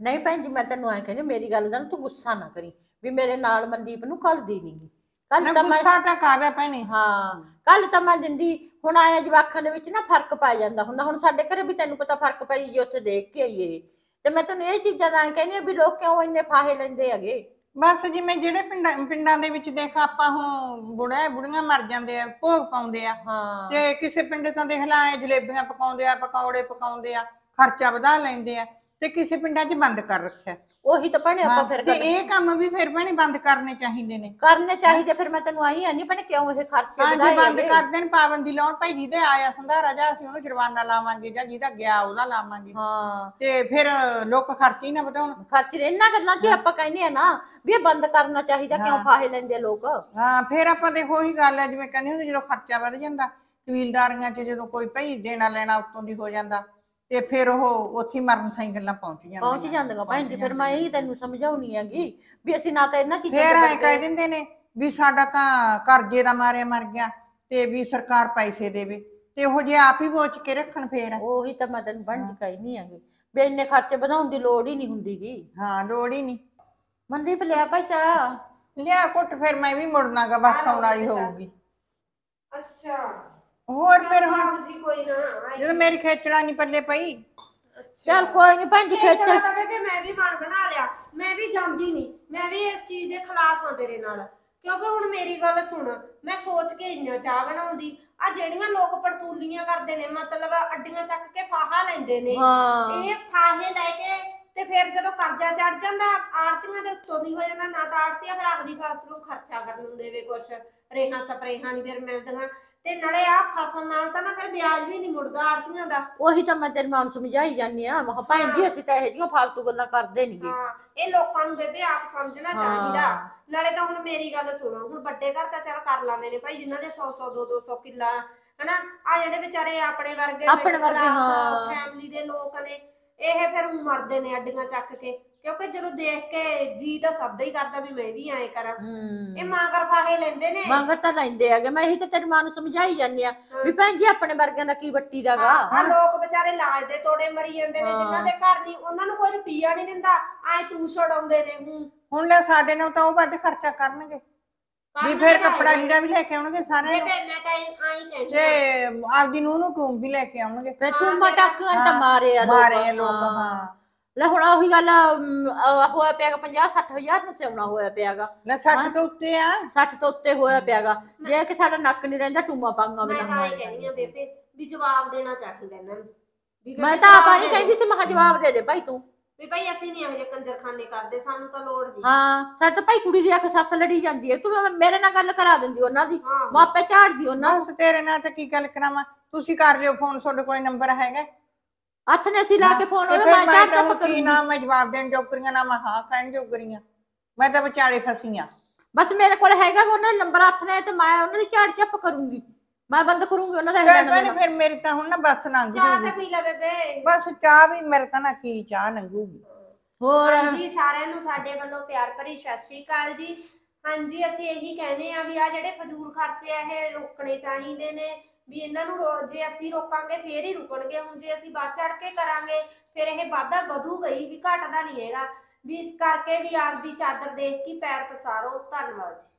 ਨਹੀਂ ਭੈਣ ਜੀ ਮੈਂ ਤੈਨੂੰ ਐ ਕਹਿੰਦੀ ਮੇਰੀ ਗੱਲ ਦਾ ਤੂੰ ਗੁੱਸਾ ਨਾ ਕਰੀ ਵੀ ਮੇਰੇ ਨਾਲ ਮਨਦੀਪ ਨੂੰ ਕੱਲਦੀ ਨਹੀਂਗੀ ਕੱਲ ਤਾਂ ਮੈਂ ਗੁੱਸਾ ਤਾਂ ਕਰ ਰਿਹਾ ਭੈਣੀ ਹਾਂ ਕੱਲ ਤਾਂ ਮੈਂ ਦਿੰਦੀ ਹੁਣ ਆਇਆ ਜਵਾਖਾਂ ਦੇ ਵਿੱਚ ਨਾ ਫਰਕ ਪੈ ਜਾਂਦਾ ਹੁੰਦਾ ਹੁਣ ਸਾਡੇ ਘਰੇ ਵੀ ਤੈਨੂੰ ਪਤਾ ਫਰਕ ਪਈ ਜੀ ਉੱਥੇ ਦੇਖ ਕੇ ਆਈਏ ਤੇ ਮੈਂ ਤੁਹਾਨੂੰ ਇਹ ਚੀਜ਼ਾਂ ਦਾ ਕਹਿੰਦੀ ਆ ਵੀ ਲੋਕ ਕਿਉਂ ਇੰਨੇ ਫਾਹੇ ਲੈਂਦੇ ਹੈਗੇ ਬਸ ਜਿਵੇਂ ਜਿਹੜੇ ਪਿੰਡਾਂ ਪਿੰਡਾਂ ਦੇ ਵਿੱਚ ਦੇਖ ਆਪਾਂ ਹੁਣ ਬੁੜਾ ਬੁੜੀਆਂ ਮਰ ਜਾਂਦੇ ਆ ਭੋਗ ਪਾਉਂਦੇ ਆ ਹਾਂ ਤੇ ਕਿਸੇ ਪਿੰਡ ਤਾਂ ਦੇਖ ਲੈ ਐ ਜਲੇਬੀਆਂ ਪਕਾਉਂਦੇ ਆ ਪਕੌੜੇ ਪਕਾਉਂਦੇ ਆ ਖਰਚਾ ਵਧਾ ਲੈਂਦੇ ਆ ਤੇ ਕਿਸੇ ਪਿੰਡਾਂ 'ਚ ਬੰਦ ਕਰ ਰੱਖਿਆ ਉਹੀ ਤਾਂ ਭਾਣੇ ਆਪਾਂ ਫਿਰ ਤੇ ਇਹ ਕੰਮ ਵੀ ਫਿਰ ਭਾਣੇ ਬੰਦ ਕਰਨੇ ਚਾਹੀਦੇ ਨੇ ਕਰਨੇ ਚਾਹੀਦੇ ਫਿਰ ਮੈਂ ਤੈਨੂੰ ਆਹੀ ਆ ਨਹੀਂ ਭਾਣੇ ਕਿਉਂ ਇਹ ਖਰਚੇ ਹਾਂ ਜੀ ਬੰਦ ਕਰ ਦੇਣ ਪਾਬੰਦੀ ਲਾਉਣ ਭਾਈ ਜਿਹਦੇ ਆਇਆ ਸੰਧਾਰਾ ਜਾਂ ਅਸੀਂ ਉਹਨੂੰ ਜੁਰਮਾਨਾ ਲਾਵਾਂਗੇ ਜਾਂ ਜਿਹਦਾ ਗਿਆ ਉਹਦਾ ਲਾਵਾਂਗੇ ਹਾਂ ਤੇ ਫਿਰ ਲੋਕ ਖਰਚੇ ਹੀ ਨਾ ਵਧਾਉਣ ਖਰਚੇ ਇਹਨਾਂ ਗੱਲਾਂ 'ਚ ਆਪਾਂ ਕਹਿੰਦੇ ਆ ਨਾ ਵੀ ਇਹ ਬੰਦ ਕਰਨਾ ਚਾਹੀਦਾ ਕਿਉਂ ਫਾਹੇ ਲੈਂਦੇ ਲੋਕ ਹਾਂ ਫਿਰ ਆਪਾਂ ਦੇ ਉਹੀ ਗੱਲ ਹੈ ਜਿਵੇਂ ਕਹਿੰਦੇ ਹੁੰਦੇ ਜਦੋਂ ਖਰਚਾ ਵੱਧ ਜਾਂਦਾ ਕਬੀਲਦਾਰੀਆਂ 'ਚ ਜਦੋਂ ਕੋਈ ਭਈ ਦੇਣਾ ਲੈਣਾ ਉੱਤੋਂ ਦੀ ਹੋ ਜਾਂਦਾ ਤੇ ਫਿਰ ਉਹ ਉੱਥੇ ਮਰਨ ਥਾਈ ਗੱਲਾਂ ਪਹੁੰਚ ਜਾਂਦੀਆਂ ਪਹੁੰਚ ਜਾਂਦੀਆਂ ਭੈਣ ਜੀ ਫਿਰ ਮੈਂ ਇਹੀ ਤੈਨੂੰ ਸਮਝਾਉਣੀ ਹੈਗੀ ਵੀ ਅਸੀਂ ਨਾ ਤਾਂ ਇਹਨਾਂ ਚੀਜ਼ਾਂ ਫਿਰ ਐ ਕਹਿ ਦਿੰਦੇ ਨੇ ਵੀ ਸਾਡਾ ਤਾਂ ਕਰਜ਼ੇ ਦਾ ਮਾਰਿਆ ਮਰ ਗਿਆ ਤੇ ਵੀ ਸਰਕਾਰ ਪੈਸੇ ਦੇਵੇ ਤੇ ਉਹ ਜੇ ਆਪ ਹੀ ਬੋਚ ਕੇ ਰੱਖਣ ਫੇਰ ਉਹੀ ਤਾਂ ਮੈਂ ਤੈਨੂੰ ਬਣ ਦਿਖਾਈ ਨਹੀਂ ਹੈਗੀ ਵੀ ਇੰਨੇ ਖਰਚੇ ਵਧਾਉਣ ਦੀ ਲੋੜ ਹੀ ਨਹੀਂ ਹੁੰਦੀਗੀ ਹਾਂ ਲੋੜ ਹੀ ਨਹੀਂ ਮਨਦੀਪ ਲਿਆ ਭਾਈ ਚਾ ਲਿਆ ਕੁੱਟ ਫਿਰ ਮੈਂ ਵੀ ਮੁੜਨਾਗਾ ਬਸ ਆਉਣ ਵਾਲੀ ਹੋਊਗੀ ਅੱਛਾ ਹੋਰ ਫਿਰ ਹਾਂ ਜੀ ਕੋਈ ਨਾ ਜਦੋਂ ਮੇਰੀ ਖੇਚੜਾ ਨਹੀਂ ਪੱਲੇ ਪਈ ਚੱਲ ਕੋਈ ਨਹੀਂ ਭੈਣ ਖੇਚ ਖੇਚਲ ਕਿ ਮੈਂ ਵੀ ਮਨ ਬਣਾ ਲਿਆ ਮੈਂ ਵੀ ਜਾਂਦੀ ਨਹੀਂ ਮੈਂ ਵੀ ਇਸ ਚੀਜ਼ ਦੇ ਖਿਲਾਫ ਹਾਂ ਤੇਰੇ ਨਾਲ ਕਿਉਂਕਿ ਹੁਣ ਮੇਰੀ ਗੱਲ ਸੁਣ ਮੈਂ ਸੋਚ ਕੇ ਇੰਨਾ ਚਾਹ ਬਣਾਉਂਦੀ ਆ ਜਿਹੜੀਆਂ ਲੋਕ ਪੜਤੂਲੀਆਂ ਕਰਦੇ ਨੇ ਮਤਲਬ ਅੱਡੀਆਂ ਚੱਕ ਕੇ ਫਾਹਾ ਲੈਂਦੇ ਨੇ ਇਹ ਫਾਹੇ ਲੈ ਕੇ ਤੇ ਫਿਰ ਜਦੋਂ ਕਰਜ਼ਾ ਚੜ ਜਾਂਦਾ ਆਰਤੀਆਂ ਦੇ ਉੱਤੋਂ ਦੀ ਹੋ ਜਾਂਦਾ ਨਾ ਤਾਂ ਆਰਤੀਆਂ ਫਿਰ ਆਪਦੀ ਫਸਲ ਨੂੰ ਖਰਚਾ ਕਰਨ ਨੂੰ ਦੇਵੇ ਕੁਛ ਰੇਹਾਂ ਸਪਰੇਹਾਂ ਨਹੀਂ ਫਿਰ ਮਿਲਦੀਆਂ ਤੇ ਨਾਲੇ ਆ ਫਸਲ ਨਾਲ ਤਾਂ ਨਾ ਫਿਰ ਵਿਆਜ ਵੀ ਨਹੀਂ ਮੁੜਦਾ ਆੜਤੀਆਂ ਦਾ ਉਹੀ ਤਾਂ ਮੈਂ ਤੇਰੀ ਮਾਂ ਸਮਝਾਈ ਜਾਂਦੀ ਆ ਮੈਂ ਭਾਈ ਭੈਣ ਜੀ ਅਸੀਂ ਤਾਂ ਇਹੋ ਜਿਹੀਆਂ ਫਾਲਤੂ ਗੱਲਾਂ ਕਰਦੇ ਨਹੀਂਗੇ ਹਾਂ ਇਹ ਲੋਕਾਂ ਨੂੰ ਬੇਬੇ ਆਪ ਸਮਝਣਾ ਚਾਹੀਦਾ ਨਾਲੇ ਤਾਂ ਹੁਣ ਮੇਰੀ ਗੱਲ ਸੁਣੋ ਹੁਣ ਵੱਡੇ ਘਰ ਤਾਂ ਚੱਲ ਕਰ ਲਾਂਦੇ ਨੇ ਭਾਈ ਜਿਨ੍ਹਾਂ ਦੇ 100 100 2 200 ਕਿੱਲਾ ਹਨਾ ਆ ਜਿਹੜੇ ਵਿਚਾਰੇ ਆਪਣੇ ਵਰਗੇ ਆਪਣੇ ਵਰਗੇ ਹਾਂ ਫੈਮਿਲੀ ਦੇ ਲੋਕ ਨੇ ਇਹ ਫਿਰ ਮਰਦੇ ਨੇ ਅੱਡੀਆਂ ਚੱਕ ਕੇ ਕਿਉਂਕਿ ਜਦੋਂ ਦੇਖ ਕੇ ਜੀ ਤਾਂ ਸਭ ਹੀ ਕਰਦਾ ਵੀ ਮੈਂ ਵੀ ਐਂ ਕਰਾਂ ਇਹ ਹੂੰ ਮਾਂ ਕਰਫਾਹੇ ਲੈਂਦੇ ਨੇ ਮੰਗਰ ਤਾਂ ਲੈਂਦੇ ਆਗੇ ਮੈਂ ਇਹੀ ਤੇ ਤੇਰੀ ਮਾਂ ਨੂੰ ਸਮਝਾਈ ਜਾਂਦੀ ਆ ਵੀ ਭੈਣ ਜੀ ਆਪਣੇ ਵਰਗਿਆਂ ਦਾ ਕੀ ਵੱਟੀ ਦਾਗਾ ਆ ਲੋਕ ਵਿਚਾਰੇ ਲਾਜ ਦੇ ਤੋੜੇ ਮਰੀ ਜਾਂਦੇ ਨੇ ਜਿਨ੍ਹਾਂ ਦੇ ਘਰ ਨਹੀਂ ਉਹਨਾਂ ਨੂੰ ਕੋਈ ਪੀਆ ਨਹੀਂ ਦਿੰਦਾ ਐ ਤੂੰ ਛੜਾਉਂਦੇ ਨੇ ਹੁਣ ਲੈ ਸਾਡੇ ਨਾਲ ਤਾਂ ਉਹ ਵੱਧ ਖਰਚਾ ਕਰਨਗੇ ਵੀ ਫਿਰ ਕੱਪੜਾ ਜਿਹੜਾ ਵੀ ਲੈ ਕੇ ਆਉਣਗੇ ਸਾਰੇ ਮੈਂ ਤਾਂ ਐਂ ਕਹਿੰਦੀ ਤੇ ਆਪਦੀ ਦੀ ਨੂੰ ਟੂਮ ਵੀ ਲੈ ਕੇ ਆਉਣਗੇ ਫਿਰ ਤੂੰ ਮਟਕ ਤਾਂ ਮਾਰੇ ਆ ਮਾਰੇ ਆ ਲੋਕ ਹਾਂ ਲੈ ਹੁਣ ਉਹੀ ਗੱਲ ਹੋਇਆ ਪਿਆਗਾ 50 60000 ਨੂੰ ਸਿਉਣਾ ਹੋਇਆ ਪਿਆਗਾ ਨਾ 60 ਤੋਂ ਉੱਤੇ ਆ 60 ਤੋਂ ਉੱਤੇ ਹੋਇਆ ਪਿਆਗਾ ਜੇ ਕਿ ਸਾਡਾ ਨੱਕ ਨਹੀਂ ਰਹਿੰਦਾ ਟੂਮਾ ਪਾਂਗਾ ਮੈਂ ਤਾਂ ਇਹ ਕਹਿੰਦੀ ਆ ਬੇਬੇ ਵੀ ਜਵਾਬ ਦੇਣਾ ਚਾਹੀਦਾ ਇਹਨਾਂ ਨੂੰ ਮੈਂ ਤਾਂ ਆਪਾਂ ਹੀ ਕਹਿੰਦੀ ਸੀ ਮਹਾ ਜਵਾਬ ਦੇ ਦੇ ਭਾਈ ਤੂੰ ਵੀ ਭਾਈ ਅਸੀਂ ਨਹੀਂ ਇਹੋ ਜੇ ਕੰਜਰਖਾਨੇ ਕਰਦੇ ਸਾਨੂੰ ਤਾਂ ਲੋੜ ਨਹੀਂ ਹਾਂ ਸਾਡੇ ਤਾਂ ਭਾਈ ਕੁੜੀ ਦੀ ਅੱਖ ਸੱਸ ਲੜੀ ਜਾਂਦੀ ਹੈ ਤੂੰ ਮੇਰੇ ਨਾਲ ਗੱਲ ਕਰਾ ਦਿੰਦੀ ਉਹਨਾਂ ਦੀ ਮਾਪੇ ਝਾੜਦੀ ਉਹਨਾਂ ਉਸ ਤੇਰੇ ਨਾਲ ਤਾਂ ਕੀ ਗੱਲ ਕਰਾਵਾਂ ਤੁਸੀਂ ਕਰ ਲਿਓ ਫੋਨ ਤੁਹਾਡੇ ਕੋਲ ਨੰਬਰ ਹੈਗਾ ਹੱਥ ਨੇ ਸੀ ਲਾ ਕੇ ਫੋਨ ਉਹਦਾ ਮੈਂ ਚੜ ਤਾਂ ਪਕੜੀ ਨਾ ਮੈਂ ਜਵਾਬ ਦੇਣ ਜੋਗਰੀਆਂ ਨਾ ਮੈਂ ਹਾਂ ਕਹਿਣ ਜੋਗਰੀਆਂ ਮੈਂ ਤਾਂ ਵਿਚਾਲੇ ਫਸੀਆਂ ਬਸ ਮੇਰੇ ਕੋਲ ਹੈਗਾ ਉਹਨਾਂ ਦਾ ਨੰਬਰ ਹੱਥ ਨੇ ਤੇ ਮੈਂ ਉਹਨਾਂ ਦੀ ਝਾੜ ਚੱਪ ਕਰੂੰਗੀ ਮੈਂ ਬੰਦ ਕਰੂੰਗੀ ਉਹਨਾਂ ਦਾ ਚੱਲ ਫਿਰ ਮੇਰੀ ਤਾਂ ਹੁਣ ਨਾ ਬਸ ਨੰਗ ਜੂਗੀ ਚਾਹ ਤੇ ਪੀ ਲੈ ਦੇ ਬਸ ਚਾਹ ਵੀ ਮੇਰੇ ਤਾਂ ਨਾ ਕੀ ਚਾਹ ਲੰਘੂਗੀ ਹੋਰ ਹਾਂਜੀ ਸਾਰਿਆਂ ਨੂੰ ਸਾਡੇ ਵੱਲੋਂ ਪਿਆਰ ਭਰੀ ਸਤਿ ਸ਼੍ਰੀ ਅਕਾਲ ਜੀ ਹਾਂਜੀ ਅਸੀਂ ਇਹੀ ਕਹਿੰਦੇ ਆ ਵੀ ਆ ਜਿਹੜੇ ਫਜ਼ੂਲ ਖਰਚੇ ਆ ਇਹ ਰੋਕਣੇ ਚਾਹੀਦੇ ਨੇ ਵੀ ਇਹਨਾਂ ਨੂੰ ਰੋ- ਜੇ ਅਸੀਂ ਰੋਕਾਂਗੇ ਫੇਰ ਹੀ ਰੁਕਣਗੇ ਹੁਣ ਜੇ ਅਸੀਂ ਬਾਤ ਚੜ ਕੇ ਕਰਾਂਗੇ ਫਿਰ ਇਹ ਵਾਧਾ ਵਧੂ ਗਈ ਵੀ ਘਟਦਾ ਨਹੀਂ ਹੈਗਾ ਵੀ ਇਸ ਕਰਕੇ ਵੀ ਆਪ ਦੀ ਚਾਦਰ ਦੇਖ ਕੇ ਪੈਰ ਪਸਾਰੋ ਧੰਨਵਾਦ ਜੀ